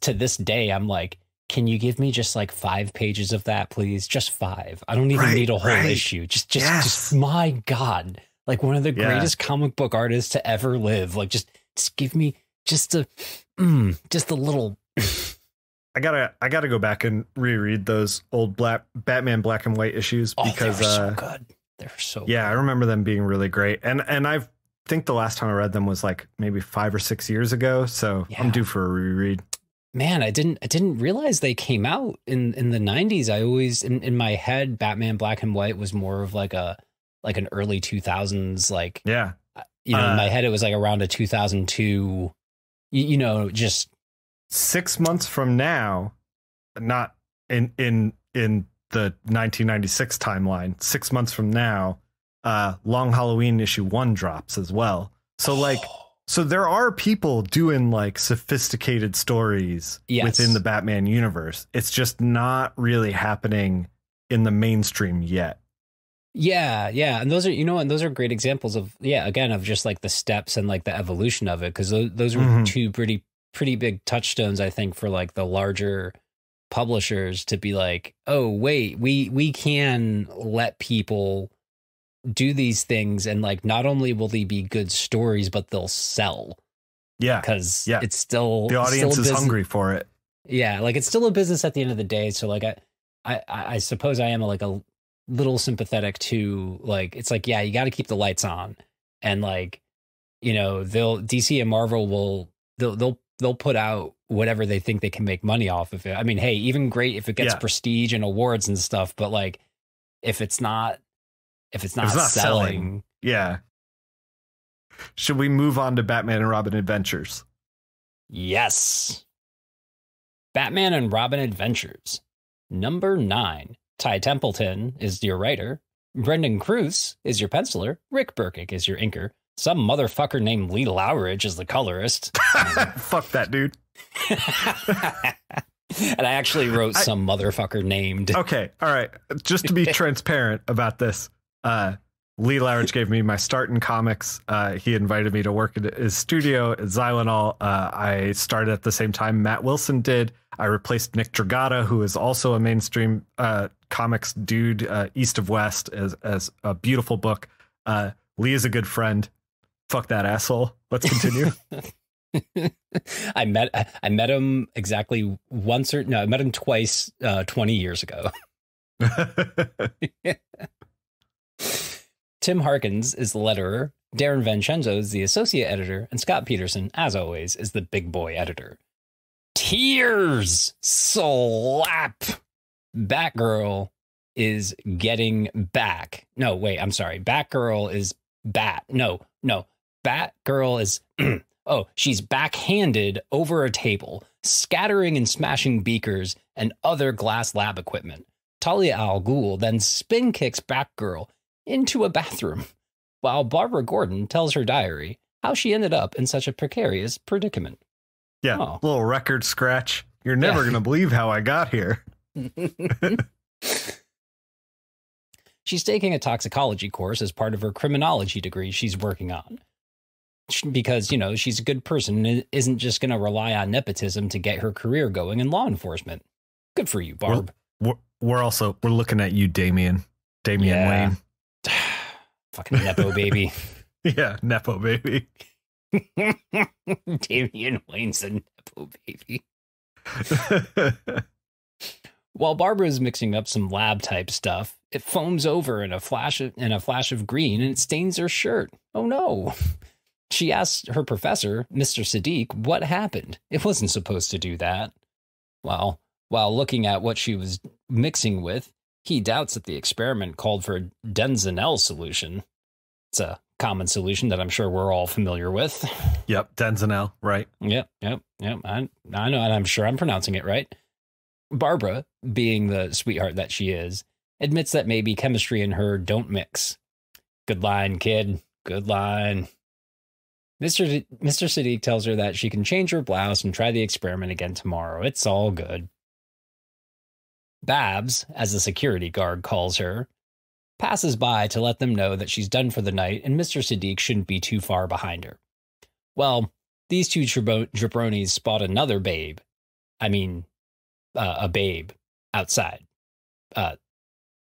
to this day I'm like can you give me just like five pages of that please just five i don't even right, need a whole right. issue just just, yes. just my god like one of the yeah. greatest comic book artists to ever live. Like just, just give me just a, mm, just a little. I gotta, I gotta go back and reread those old black Batman black and white issues oh, because they're uh, so good. They're so yeah. Good. I remember them being really great, and and i think the last time I read them was like maybe five or six years ago. So yeah. I'm due for a reread. Man, I didn't I didn't realize they came out in in the '90s. I always in, in my head, Batman Black and White was more of like a like an early 2000s like yeah uh, you know uh, in my uh, head it was like around a 2002 you, you know just six months from now not in in in the 1996 timeline six months from now uh long halloween issue one drops as well so like so there are people doing like sophisticated stories yes. within the batman universe it's just not really happening in the mainstream yet yeah, yeah, and those are you know, and those are great examples of yeah, again of just like the steps and like the evolution of it because those, those mm -hmm. are two pretty pretty big touchstones I think for like the larger publishers to be like, oh wait, we we can let people do these things and like not only will they be good stories but they'll sell. Yeah, because yeah, it's still the audience still is hungry for it. Yeah, like it's still a business at the end of the day. So like I I, I suppose I am like a little sympathetic to like it's like yeah you got to keep the lights on and like you know they'll DC and Marvel will they'll they'll they'll put out whatever they think they can make money off of it. I mean, hey, even great if it gets yeah. prestige and awards and stuff, but like if it's not if it's not, it's not selling, selling, yeah. Should we move on to Batman and Robin Adventures? Yes. Batman and Robin Adventures, number nine. Ty Templeton is your writer. Brendan Cruz is your penciler. Rick Burkick is your inker. Some motherfucker named Lee Lowridge is the colorist. Fuck that dude. and I actually wrote I, some motherfucker named. Okay, all right. Just to be transparent about this, uh, Lee Lounge gave me my start in comics. Uh, he invited me to work at his studio at Xylanol. Uh, I started at the same time Matt Wilson did. I replaced Nick Dragata, who is also a mainstream uh, comics dude, uh, East of West, as, as a beautiful book. Uh, Lee is a good friend. Fuck that asshole. Let's continue. I met I met him exactly once or no, I met him twice uh, twenty years ago. Tim Harkins is the letterer, Darren Vincenzo is the associate editor, and Scott Peterson, as always, is the big boy editor. Tears slap. Batgirl is getting back. No, wait, I'm sorry. Batgirl is bat. No, no. Batgirl is oh, she's backhanded over a table, scattering and smashing beakers and other glass lab equipment. Talia Al Ghul then spin kicks Batgirl into a bathroom while Barbara Gordon tells her diary how she ended up in such a precarious predicament. Yeah, oh. little record scratch. You're never yeah. going to believe how I got here. she's taking a toxicology course as part of her criminology degree she's working on. Because, you know, she's a good person and isn't just going to rely on nepotism to get her career going in law enforcement. Good for you, Barb. We're, we're, also, we're looking at you, Damien. Damien yeah. Wayne. Fucking Nepo baby. yeah, Nepo baby. Damian Wayne's a Nepo baby. While Barbara is mixing up some lab type stuff, it foams over in a flash of, in a flash of green and it stains her shirt. Oh no. She asks her professor, Mr. Sadiq, what happened. It wasn't supposed to do that. While while looking at what she was mixing with, he doubts that the experiment called for a Denzinel solution. It's a common solution that I'm sure we're all familiar with. Yep, Denzinel, right? Yep, yep, yep. I, I know, and I'm sure I'm pronouncing it right. Barbara, being the sweetheart that she is, admits that maybe chemistry and her don't mix. Good line, kid. Good line. Mr. D Mr. Sadiq tells her that she can change her blouse and try the experiment again tomorrow. It's all good. Babs, as the security guard calls her, passes by to let them know that she's done for the night and Mr. Sadiq shouldn't be too far behind her. Well, these two jabronis spot another babe. I mean, uh, a babe outside. Uh,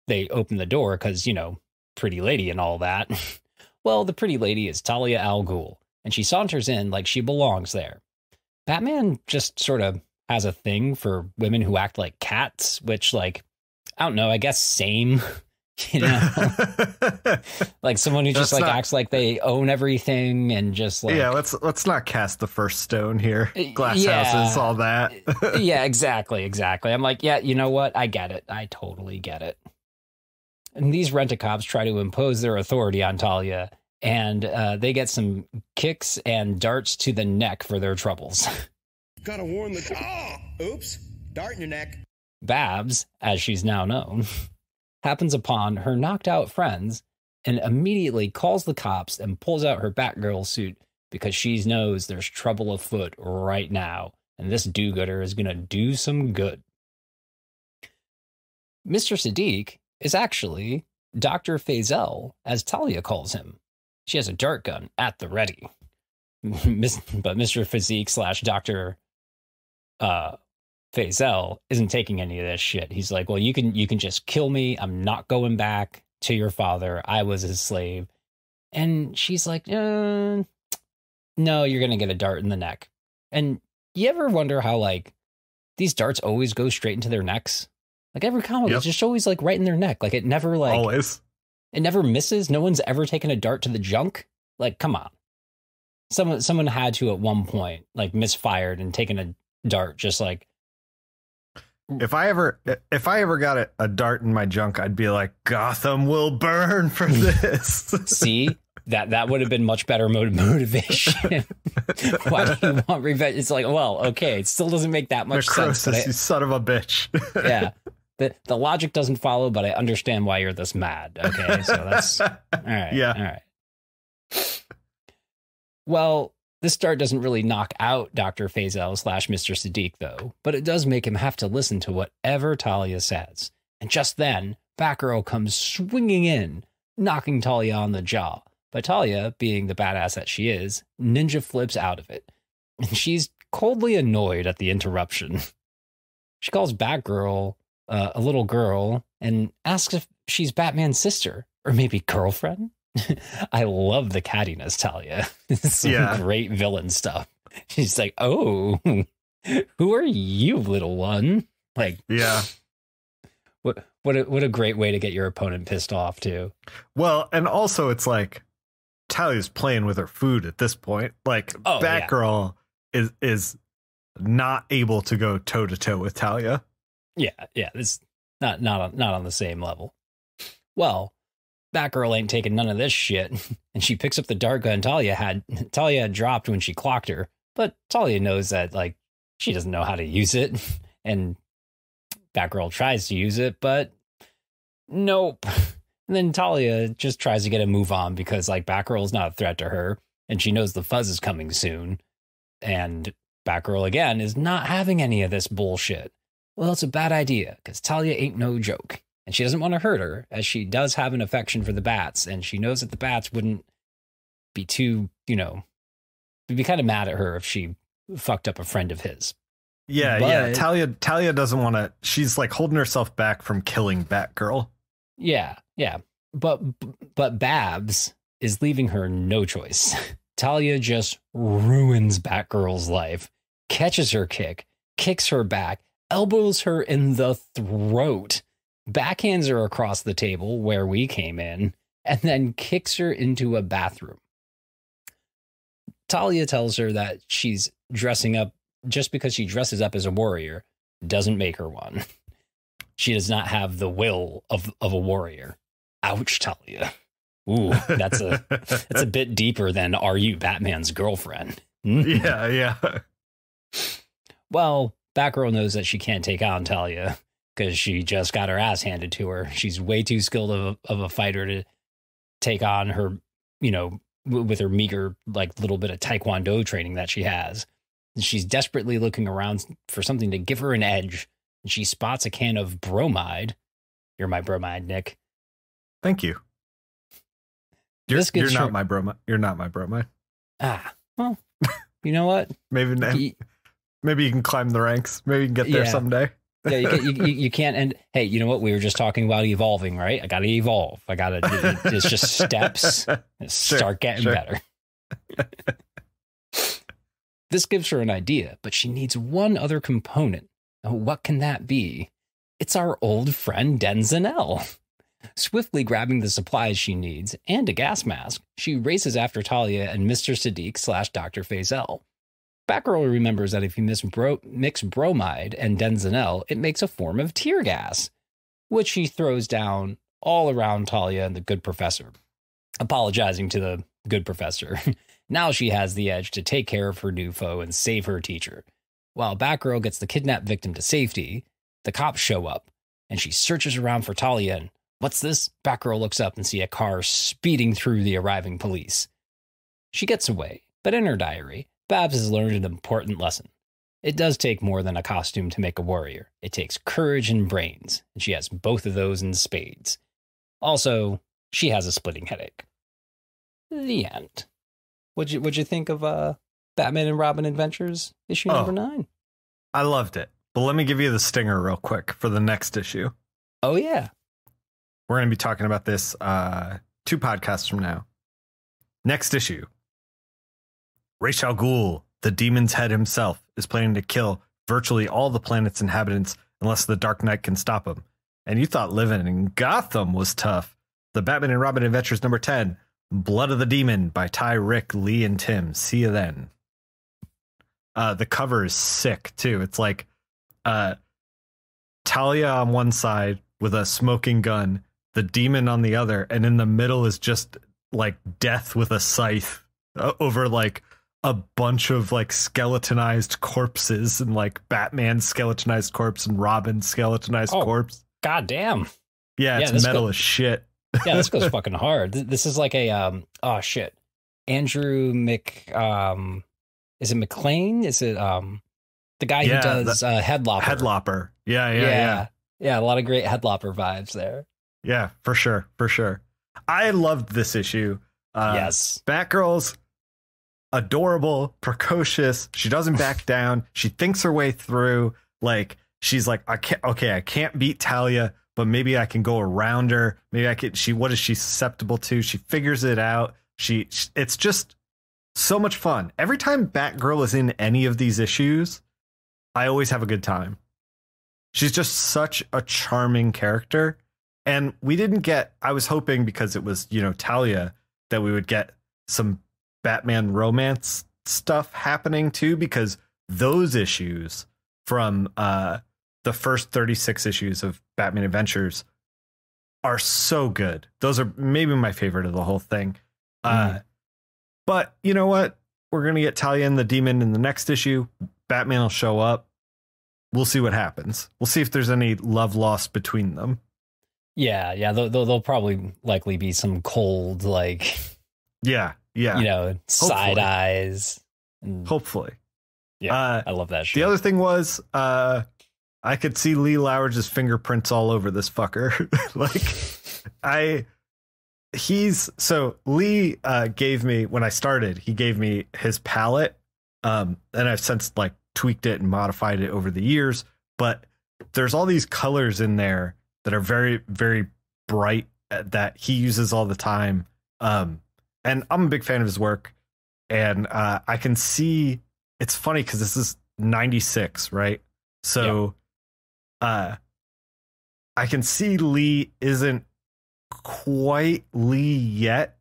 they open the door because, you know, pretty lady and all that. well, the pretty lady is Talia Al Ghul, and she saunters in like she belongs there. Batman just sort of has a thing for women who act like cats, which like I don't know, I guess same. You know, like someone who just like not... acts like they own everything and just like yeah. Let's let's not cast the first stone here. Uh, Glass yeah, houses, all that. Uh, yeah, exactly, exactly. I'm like, yeah, you know what? I get it. I totally get it. And these rent a cops try to impose their authority on Talia, and uh, they get some kicks and darts to the neck for their troubles. Gotta warn the. Oh! Oops! Dart in your neck. Babs, as she's now known, happens upon her knocked out friends and immediately calls the cops and pulls out her Batgirl suit because she knows there's trouble afoot right now, and this do gooder is going to do some good. Mr. Sadiq is actually Dr. Fazel, as Talia calls him. She has a dart gun at the ready. but Mr. Physique slash Dr uh, Faisal isn't taking any of this shit. He's like, well, you can you can just kill me. I'm not going back to your father. I was his slave. And she's like, uh, no, you're gonna get a dart in the neck. And you ever wonder how like these darts always go straight into their necks? Like every comic yep. is just always like right in their neck. Like it never like always. It never misses. No one's ever taken a dart to the junk. Like, come on. Someone someone had to at one point like misfired and taken a dart just like if I ever if I ever got a, a, dart in my junk, I'd be like, Gotham will burn for this. See that that would have been much better motivation. Why do you want revenge? It's like, well, okay, it still doesn't make that much Necrosis, sense. I, you son of a bitch. yeah, the the logic doesn't follow, but I understand why you're this mad. Okay, so that's all right. Yeah, all right. Well, this start doesn't really knock out Dr. Faisal slash Mr. Sadiq, though, but it does make him have to listen to whatever Talia says. And just then, Batgirl comes swinging in, knocking Talia on the jaw. But Talia, being the badass that she is, ninja flips out of it. And she's coldly annoyed at the interruption. She calls Batgirl uh, a little girl and asks if she's Batman's sister or maybe girlfriend. I love the cattiness, Talia. Some yeah. great villain stuff. She's like, "Oh, who are you, little one?" Like, yeah. What what a, what a great way to get your opponent pissed off too. Well, and also it's like Talia's playing with her food at this point. Like, oh, Batgirl yeah. is is not able to go toe to toe with Talia. Yeah, yeah, it's not not on, not on the same level. Well, Batgirl ain't taking none of this shit. And she picks up the dart gun Talia had Talia had dropped when she clocked her. But Talia knows that like she doesn't know how to use it. And Batgirl tries to use it, but nope. And then Talia just tries to get a move on because like Batgirl's not a threat to her, and she knows the fuzz is coming soon. And Batgirl again is not having any of this bullshit. Well, it's a bad idea, because Talia ain't no joke and she doesn't want to hurt her, as she does have an affection for the bats, and she knows that the bats wouldn't be too, you know, be kind of mad at her if she fucked up a friend of his. Yeah, but, yeah. Talia Talia doesn't want to. She's like holding herself back from killing Batgirl. Yeah, yeah. But but Babs is leaving her no choice. Talia just ruins Batgirl's life, catches her kick, kicks her back, elbows her in the throat, Backhands her across the table where we came in, and then kicks her into a bathroom. Talia tells her that she's dressing up just because she dresses up as a warrior doesn't make her one. She does not have the will of, of a warrior. Ouch, Talia. Ooh, that's a that's a bit deeper than are you Batman's girlfriend? Hmm. yeah, yeah. Well, Batgirl knows that she can't take on Talia, because she just got her ass handed to her. She's way too skilled of, of a fighter to take on her, you know, w- with her meager, like little bit of taekwondo training that she has. And she's desperately looking around for something to give her an edge. And she spots a can of bromide. You're my bromide, Nick. Thank you. You're, this you're not my bromide. You're not my bromide. Ah, well, you know what? maybe, maybe you can climb the ranks. Maybe you can get there yeah. someday yeah, you, can, you, you, can't. And hey, you know what? We were just talking about evolving, right? I got to evolve. I got to. It's just steps. Sure, start getting sure. better. this gives her an idea, but she needs one other component. what can that be? It's our old friend Denzinel. Swiftly grabbing the supplies she needs and a gas mask, she races after Talia and Mr. Sadiq slash Dr. Faisal. Batgirl remembers that if you bro- mix bromide and Denzenel, it makes a form of tear gas, which she throws down all around Talia and the good professor, apologizing to the good professor. now she has the edge to take care of her new foe and save her teacher. While Batgirl gets the kidnapped victim to safety, the cops show up and she searches around for Talia and what's this? Batgirl looks up and sees a car speeding through the arriving police. She gets away, but in her diary, Babs has learned an important lesson. It does take more than a costume to make a warrior. It takes courage and brains, and she has both of those in spades. Also, she has a splitting headache. The end. What'd you, what'd you think of uh, Batman and Robin Adventures, issue oh, number nine? I loved it. But let me give you the stinger real quick for the next issue. Oh, yeah. We're going to be talking about this uh, two podcasts from now. Next issue Ra's Ghul, the demon's head himself, is planning to kill virtually all the planet's inhabitants unless the Dark Knight can stop him. And you thought living in Gotham was tough. The Batman and Robin Adventures number 10, Blood of the Demon by Ty, Rick, Lee, and Tim. See you then. Uh, the cover is sick too. It's like uh, Talia on one side with a smoking gun, the demon on the other, and in the middle is just like death with a scythe uh, over like a bunch of like skeletonized corpses and like Batman skeletonized corpse and Robin skeletonized oh, corpse. God damn. Yeah, it's yeah, metal is as shit. yeah, this goes fucking hard. This is like a um oh shit. Andrew Mc um is it McLean? Is it um the guy yeah, who does the, uh Headlopper? Headlopper. Yeah, yeah, yeah, yeah. Yeah, a lot of great Headlopper vibes there. Yeah, for sure, for sure. I loved this issue. Uh, yes. Batgirl's adorable, precocious. She doesn't back down. She thinks her way through. Like she's like, I can't. Okay, I can't beat Talia, but maybe I can go around her. Maybe I can. She what is she susceptible to? She figures it out. She. It's just so much fun. Every time Batgirl is in any of these issues, I always have a good time. She's just such a charming character. And we didn't get, I was hoping because it was, you know, Talia, that we would get some Batman romance stuff happening too, because those issues from uh, the first 36 issues of Batman Adventures are so good. Those are maybe my favorite of the whole thing. Mm. Uh, mm-hmm. but you know what? We're going to get Talia and the Demon in the next issue. Batman will show up. We'll see what happens. We'll see if there's any love lost between them. Yeah, yeah, they'll, they'll, they'll probably likely be some cold, like, yeah, yeah. You know, side eyes. And, Hopefully. Yeah. Uh, I love that The other thing was uh I could see Lee Lowridge's fingerprints all over this fucker. like I he's so Lee uh gave me when I started, he gave me his palette. Um and I've since like tweaked it and modified it over the years, but there's all these colors in there that are very very bright uh, that he uses all the time. Um and I'm a big fan of his work. And uh, I can see it's funny because this is 96, right? So yeah. uh, I can see Lee isn't quite Lee yet.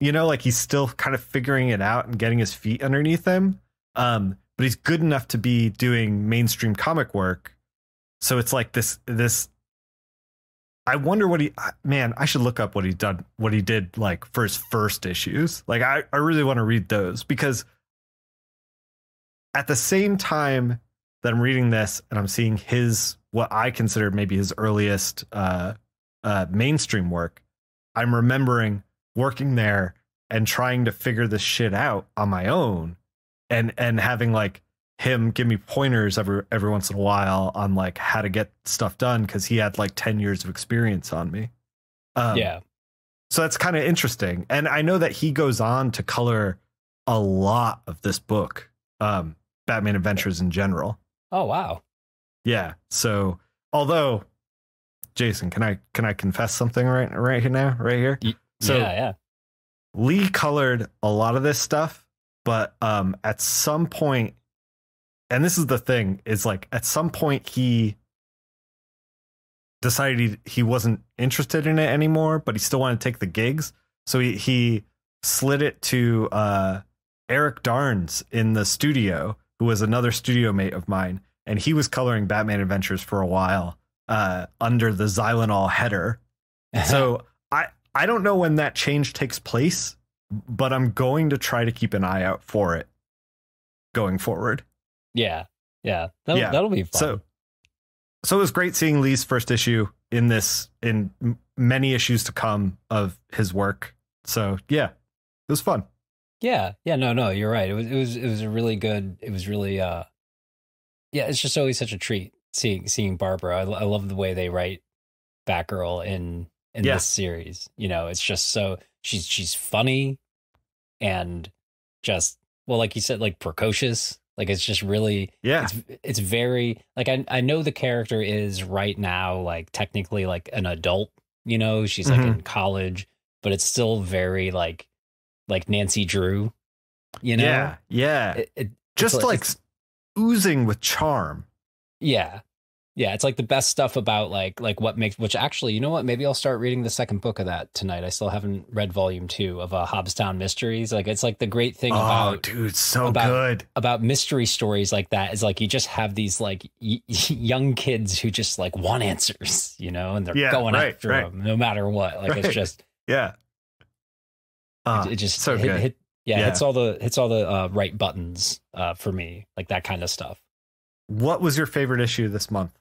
You know, like he's still kind of figuring it out and getting his feet underneath him. Um, but he's good enough to be doing mainstream comic work. So it's like this this I wonder what he man, I should look up what he done what he did like for his first issues. Like I, I really want to read those because at the same time that I'm reading this and I'm seeing his what I consider maybe his earliest uh, uh, mainstream work, I'm remembering working there and trying to figure this shit out on my own and and having like him give me pointers every every once in a while on like how to get stuff done because he had like 10 years of experience on me um, yeah so that's kind of interesting and i know that he goes on to color a lot of this book um, batman adventures in general oh wow yeah so although jason can i can i confess something right right here now right here so yeah, yeah. lee colored a lot of this stuff but um, at some point and this is the thing is like at some point he decided he, he wasn't interested in it anymore, but he still wanted to take the gigs. So he, he slid it to uh, Eric Darns in the studio, who was another studio mate of mine, and he was coloring Batman Adventures for a while uh, under the Xylanol header. Uh-huh. so I I don't know when that change takes place, but I'm going to try to keep an eye out for it going forward. Yeah. Yeah. That'll, yeah. that'll be fun. So, so it was great seeing Lee's first issue in this, in many issues to come of his work. So yeah, it was fun. Yeah. Yeah. No, no, you're right. It was, it was, it was a really good, it was really, uh, yeah, it's just always such a treat seeing, seeing Barbara. I, I love the way they write Batgirl in, in yeah. this series. You know, it's just so she's, she's funny and just, well, like you said, like precocious like it's just really yeah. It's, it's very like I I know the character is right now like technically like an adult. You know, she's like mm-hmm. in college, but it's still very like like Nancy Drew. You know, yeah, yeah. It, it, just like oozing with charm. Yeah, yeah it's like the best stuff about like like what makes which actually you know what maybe i'll start reading the second book of that tonight i still haven't read volume two of uh hobbstown mysteries like it's like the great thing oh, about dude so about, good about mystery stories like that is like you just have these like young kids who just like want answers you know and they're yeah, going right, after right. them no matter what like right. it's just yeah uh, it, ah, it, just so hit, good. Hit, yeah, yeah, hits all the hits all the uh, right buttons uh, for me like that kind of stuff what was your favorite issue this month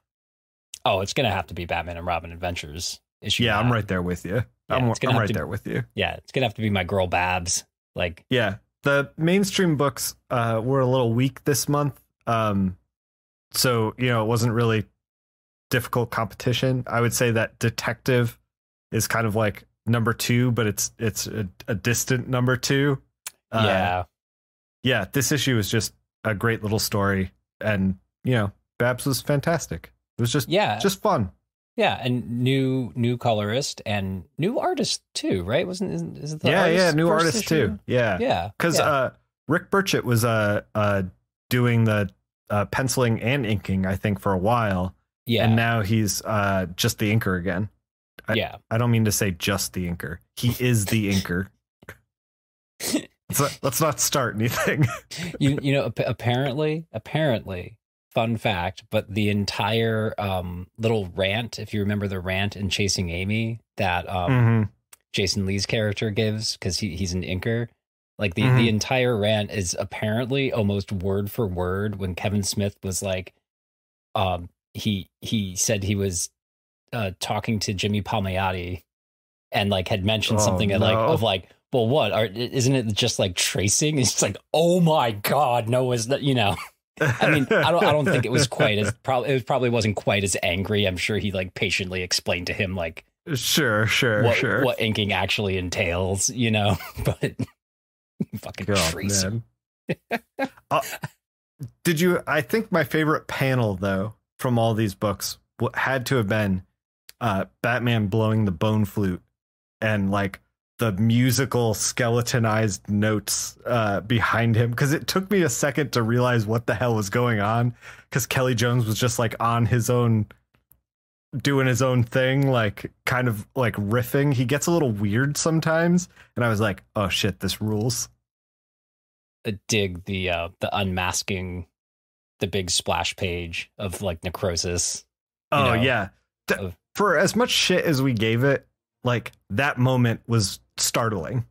oh, it's going to have to be Batman and Robin Adventures issue. Yeah, I'm right there with you. Yeah, I'm, I'm right to, there with you. Yeah, it's going to have to be my girl Babs. Like, yeah, the mainstream books uh, were a little weak this month. Um, so, you know, it wasn't really difficult competition. I would say that Detective is kind of like number two, but it's it's a, a distant number two. Uh, yeah, yeah. This issue is just a great little story, and you know, Babs was fantastic. It was just yeah, just fun. Yeah, and new new colorist and new artist too, right? Wasn't is, it the yeah yeah new artist issue? too? Yeah yeah because yeah. uh, Rick Burchett was uh, uh doing the uh, penciling and inking I think for a while. Yeah, and now he's uh just the inker again. I, yeah, I don't mean to say just the inker. He is the inker. let's, not, let's not start anything. you you know apparently apparently fun fact, but the entire um, little rant, if you remember the rant in Chasing Amy that um, mm-hmm. Jason Lee's character gives, because he, he's an inker, like the, mm-hmm. the entire rant is apparently almost word for word when Kevin Smith was like, um, he he said he was uh, talking to Jimmy Palmiotti and like had mentioned oh, something no. like of like well what are, isn't it just like tracing it's like oh my god no is that you know I mean, I don't, I don't think it was quite as probably it probably wasn't quite as angry. I'm sure he like patiently explained to him like sure, sure, what, sure what inking actually entails, you know. But fucking God, trees. uh, did you? I think my favorite panel though from all these books had to have been uh, Batman blowing the bone flute and like the musical skeletonized notes uh, behind him because it took me a second to realize what the hell was going on because Kelly Jones was just like on his own doing his own thing like kind of like riffing he gets a little weird sometimes and i was like oh shit this rules I dig the uh the unmasking the big splash page of like necrosis oh know, yeah of- for as much shit as we gave it like that moment was startling.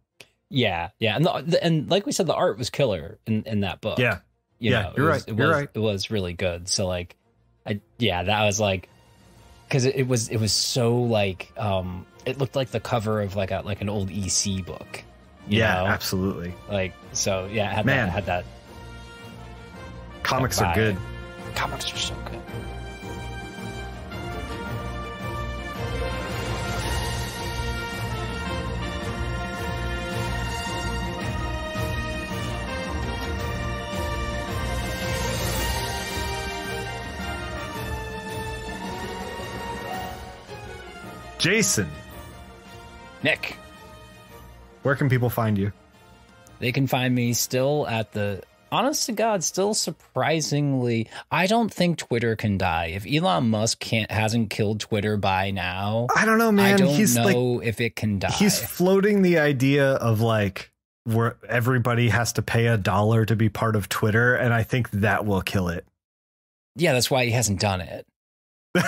Yeah, yeah, and the, and like we said, the art was killer in, in that book. Yeah, you yeah, know, you're was, right. It was, you're right. It was really good. So like, I yeah, that was like, because it, it, was it was so like, um, it looked like the cover of like a like an old EC book. yeah, know? absolutely. Like so, yeah, had Man. that had that. Comics are good. Comics are so good. Jason. Nick. Where can people find you? They can find me still at the honest to God, still surprisingly, I don't think Twitter can die. If Elon Musk can't hasn't killed Twitter by now, I don't know, man. I don't he's know like, if it can die. He's floating the idea of like where everybody has to pay a dollar to be part of Twitter, and I think that will kill it. Yeah, that's why he hasn't done it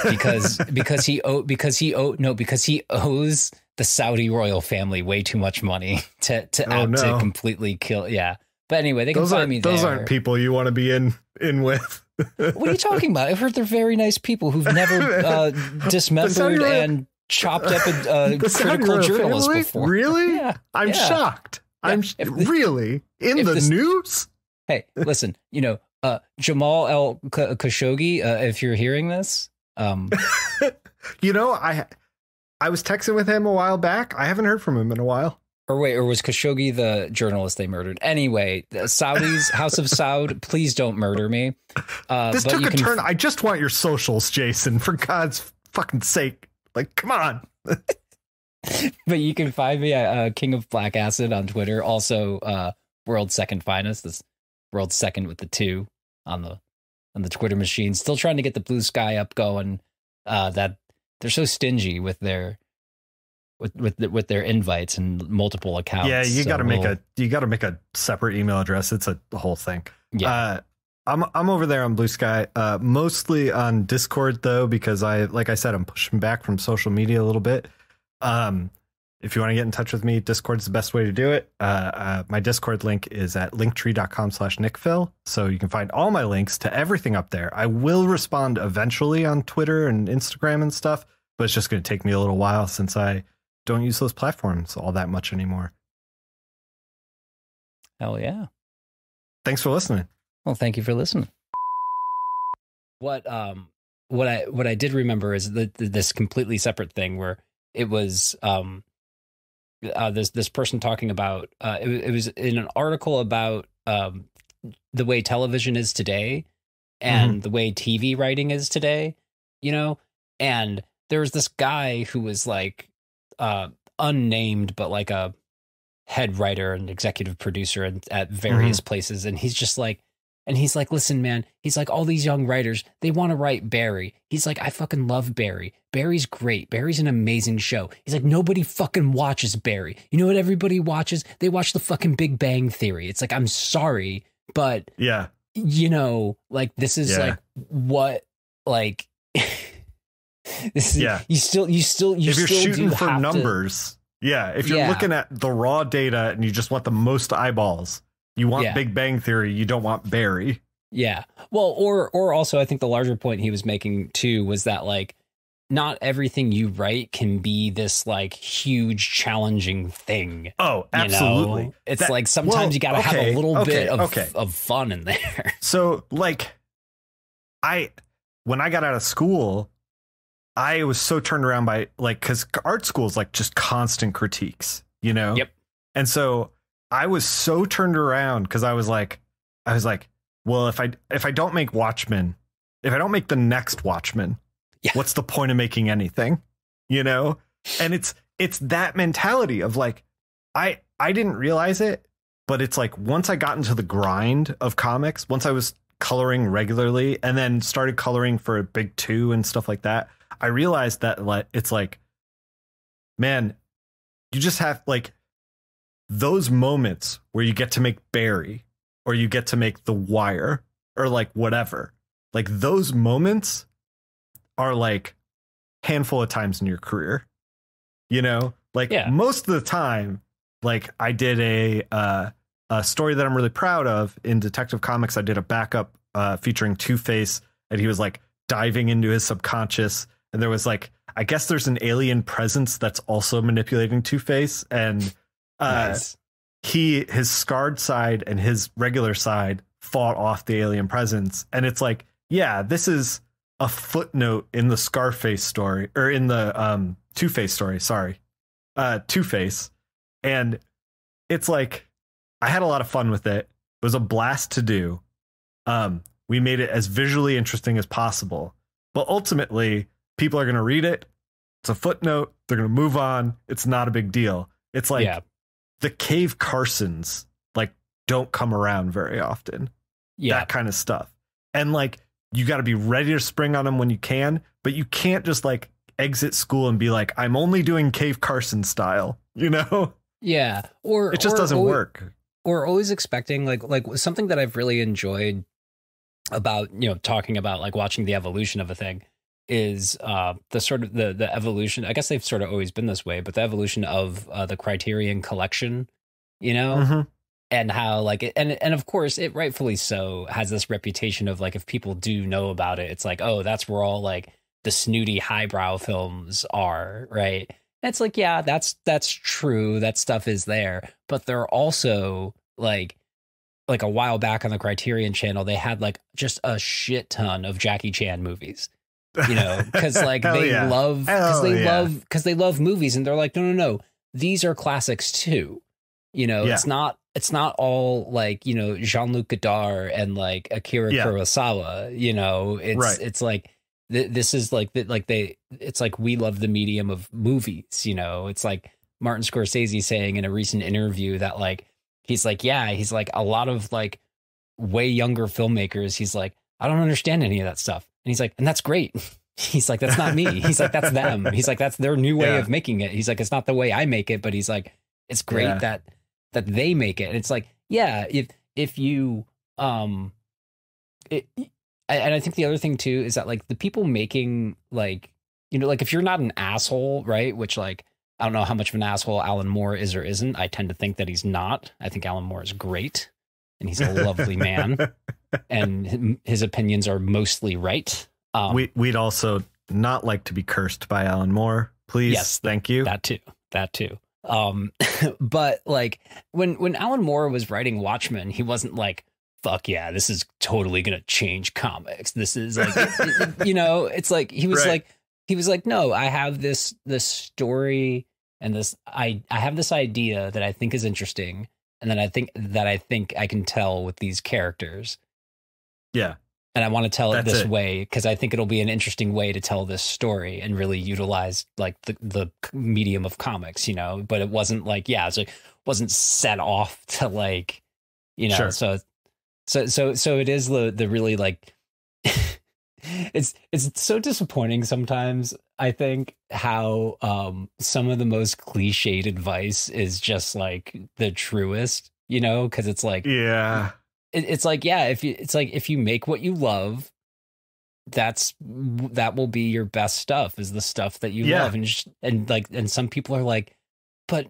because because he owe because he owe no because he owes the Saudi royal family way too much money to to, oh, no. to completely kill. Yeah, but anyway, they can those find me. Those there. aren't people you want to be in in with. what are you talking about? I've heard they're very nice people who've never uh, dismembered and chopped up a, critical journalist family? before. Really? Yeah, I'm yeah. shocked. Yeah. I'm sh- the, really in the this, news. Hey, listen, you know, uh, Jamal El Khashoggi, uh, if you're hearing this, um, you know, I I was texting with him a while back. I haven't heard from him in a while. Or wait, or was Khashoggi the journalist they murdered? Anyway, Saudi's House of Saud, please don't murder me. Uh, this took a can... turn. I just want your socials, Jason. For God's fucking sake, like, come on. but you can find me at uh, King of Black Acid on Twitter. Also, uh, World Second Finest. This World Second with the two on the on the Twitter machine, still trying to get the blue sky up going. Uh, that they're so stingy with their with with with their invites and multiple accounts. Yeah, you so got to we'll, make a you got to make a separate email address. It's a whole thing. Yeah. Uh, I'm I'm over there on Blue Sky, uh, mostly on Discord though, because I like I said, I'm pushing back from social media a little bit. Um, if you want to get in touch with me, Discord is the best way to do it. Uh, uh, my Discord link is at linktree.com slash nickfill, So you can find all my links to everything up there. I will respond eventually on Twitter and Instagram and stuff, but it's just going to take me a little while since I don't use those platforms all that much anymore. Hell yeah. Thanks for listening. Well, thank you for listening. What um what I what I did remember is the this completely separate thing where it was um uh, this this person talking about uh, it, it, was in an article about um, the way television is today and mm-hmm. the way TV writing is today, you know. And there was this guy who was like uh, unnamed, but like a head writer and executive producer and at various mm-hmm. places, and he's just like and he's like, listen, man, he's like, all these young writers, they want to write Barry. He's like, I fucking love Barry. Barry's great. Barry's an amazing show. He's like, nobody fucking watches Barry. You know what everybody watches? They watch the fucking Big Bang Theory. It's like, I'm sorry, but yeah, you know, like this is yeah. like what, like, this is, yeah, you still, you still, you if you're shooting for numbers. To, yeah, if you're yeah. looking at the raw data and you just want the most eyeballs, you want yeah. Big Bang Theory, you don't want Barry. Yeah. Well, or or also I think the larger point he was making too was that like not everything you write can be this like huge challenging thing. Oh, absolutely. You know? It's that, like sometimes well, you got to okay, have a little okay, bit of okay. of fun in there. So, like I when I got out of school, I was so turned around by like cuz art school is like just constant critiques, you know? Yep. And so I was so turned around because I was like, I was like, well, if I if I don't make Watchmen, if I don't make the next Watchmen, yeah. what's the point of making anything? You know? And it's it's that mentality of like, I I didn't realize it, but it's like once I got into the grind of comics, once I was coloring regularly and then started coloring for a big two and stuff like that, I realized that like it's like, man, you just have like those moments where you get to make Barry or you get to make The Wire or like whatever, like those moments are like handful of times in your career. You know, like yeah. most of the time, like I did a uh, a story that I'm really proud of in Detective Comics. I did a backup uh, featuring Two Face, and he was like diving into his subconscious, and there was like I guess there's an alien presence that's also manipulating Two Face, and nice. Uh, he his scarred side and his regular side fought off the alien presence, and it's like, yeah, this is a footnote in the Scarface story or in the um, Two Face story. Sorry, uh, Two Face, and it's like I had a lot of fun with it. It was a blast to do. Um, we made it as visually interesting as possible, but ultimately, people are going to read it. It's a footnote. They're going to move on. It's not a big deal. It's like yeah the Cave Carsons like don't come around very often. Yeah. That kind of stuff. And like you got to be ready to spring on them when you can, but you can't just like exit school and be like, I'm only doing Cave Carson style, you know? Yeah. Or it just or, doesn't or, work. Or always expecting like like something that I've really enjoyed about, you know, talking about like watching the evolution of a thing is uh, the sort of the the evolution. I guess they've sort of always been this way, but the evolution of uh, the Criterion Collection, you know, mm-hmm. and how like and and of course it rightfully so has this reputation of like if people do know about it, it's like oh that's where all like the snooty highbrow films are, right? And it's like yeah, that's that's true. That stuff is there, but they're also like like a while back on the Criterion channel, they had like just a shit ton of Jackie Chan movies you know, because like they yeah. love because they yeah. love because they love movies, and they're like, no, no, no, these are classics too. You know, yeah. it's not it's not all like you know Jean Luc Godard and like Akira Kurosawa. You know, it's right. it's like th- this is like that like they it's like we love the medium of movies. You know, it's like Martin Scorsese saying in a recent interview that like he's like yeah he's like a lot of like way younger filmmakers he's like I don't understand any of that stuff and he's like, and that's great. He's like, that's not me. He's like, that's them. He's like, that's their new way yeah. of making it. He's like, it's not the way I make it, but he's like, it's great yeah. that that they make it. And it's like, yeah, if if you um it and I think the other thing too is that like the people making like you know, like if you're not an asshole, right? Which like I don't know how much of an asshole Alan Moore is or isn't. I tend to think that he's not. I think Alan Moore is great and he's a lovely man, and his opinions are mostly right. Um, we, would also not like to be cursed by Alan Moore, please. Yes, thank you. That too. That too. Um, but like when when Alan Moore was writing Watchmen, he wasn't like fuck yeah, this is totally gonna change comics. This is like, you know, it's like he was right. like he was like, no, I have this this story and this I I have this idea that I think is interesting, and then I think that I think I can tell with these characters. Yeah. And I want to tell That's it this it. way because I think it'll be an interesting way to tell this story and really utilize like the, the medium of comics, you know. But it wasn't like yeah, it wasn't set off to like, you know. Sure. So, so so so it is the the really like it's it's so disappointing sometimes i think how um some of the most cliched advice is just like the truest you know because it's like yeah it, it's like yeah if you it's like if you make what you love that's that will be your best stuff is the stuff that you yeah. love and just, and like and some people are like but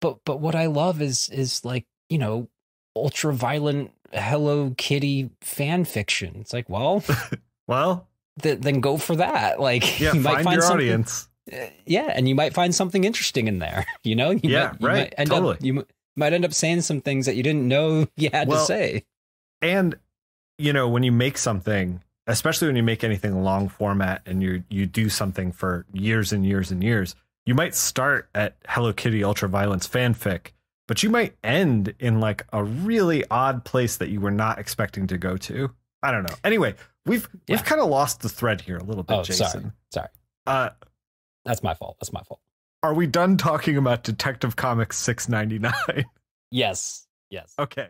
but but what i love is is like you know ultra violent hello kitty fan fiction it's like well Well, th- then go for that. Like, yeah, you might find, find your audience. Uh, yeah, and you might find something interesting in there. You know, you yeah, might, you right. totally. you m- might end up saying some things that you didn't know you had well, to say. And you know, when you make something, especially when you make anything long format and you you do something for years and years and years, you might start at Hello Kitty Ultra Violence fanfic, but you might end in like a really odd place that you were not expecting to go to. I don't know. Anyway, We've yeah. we've kind of lost the thread here a little bit, oh, Jason. Sorry. sorry. Uh, That's my fault. That's my fault. Are we done talking about Detective Comics 699? Yes. Yes. Okay.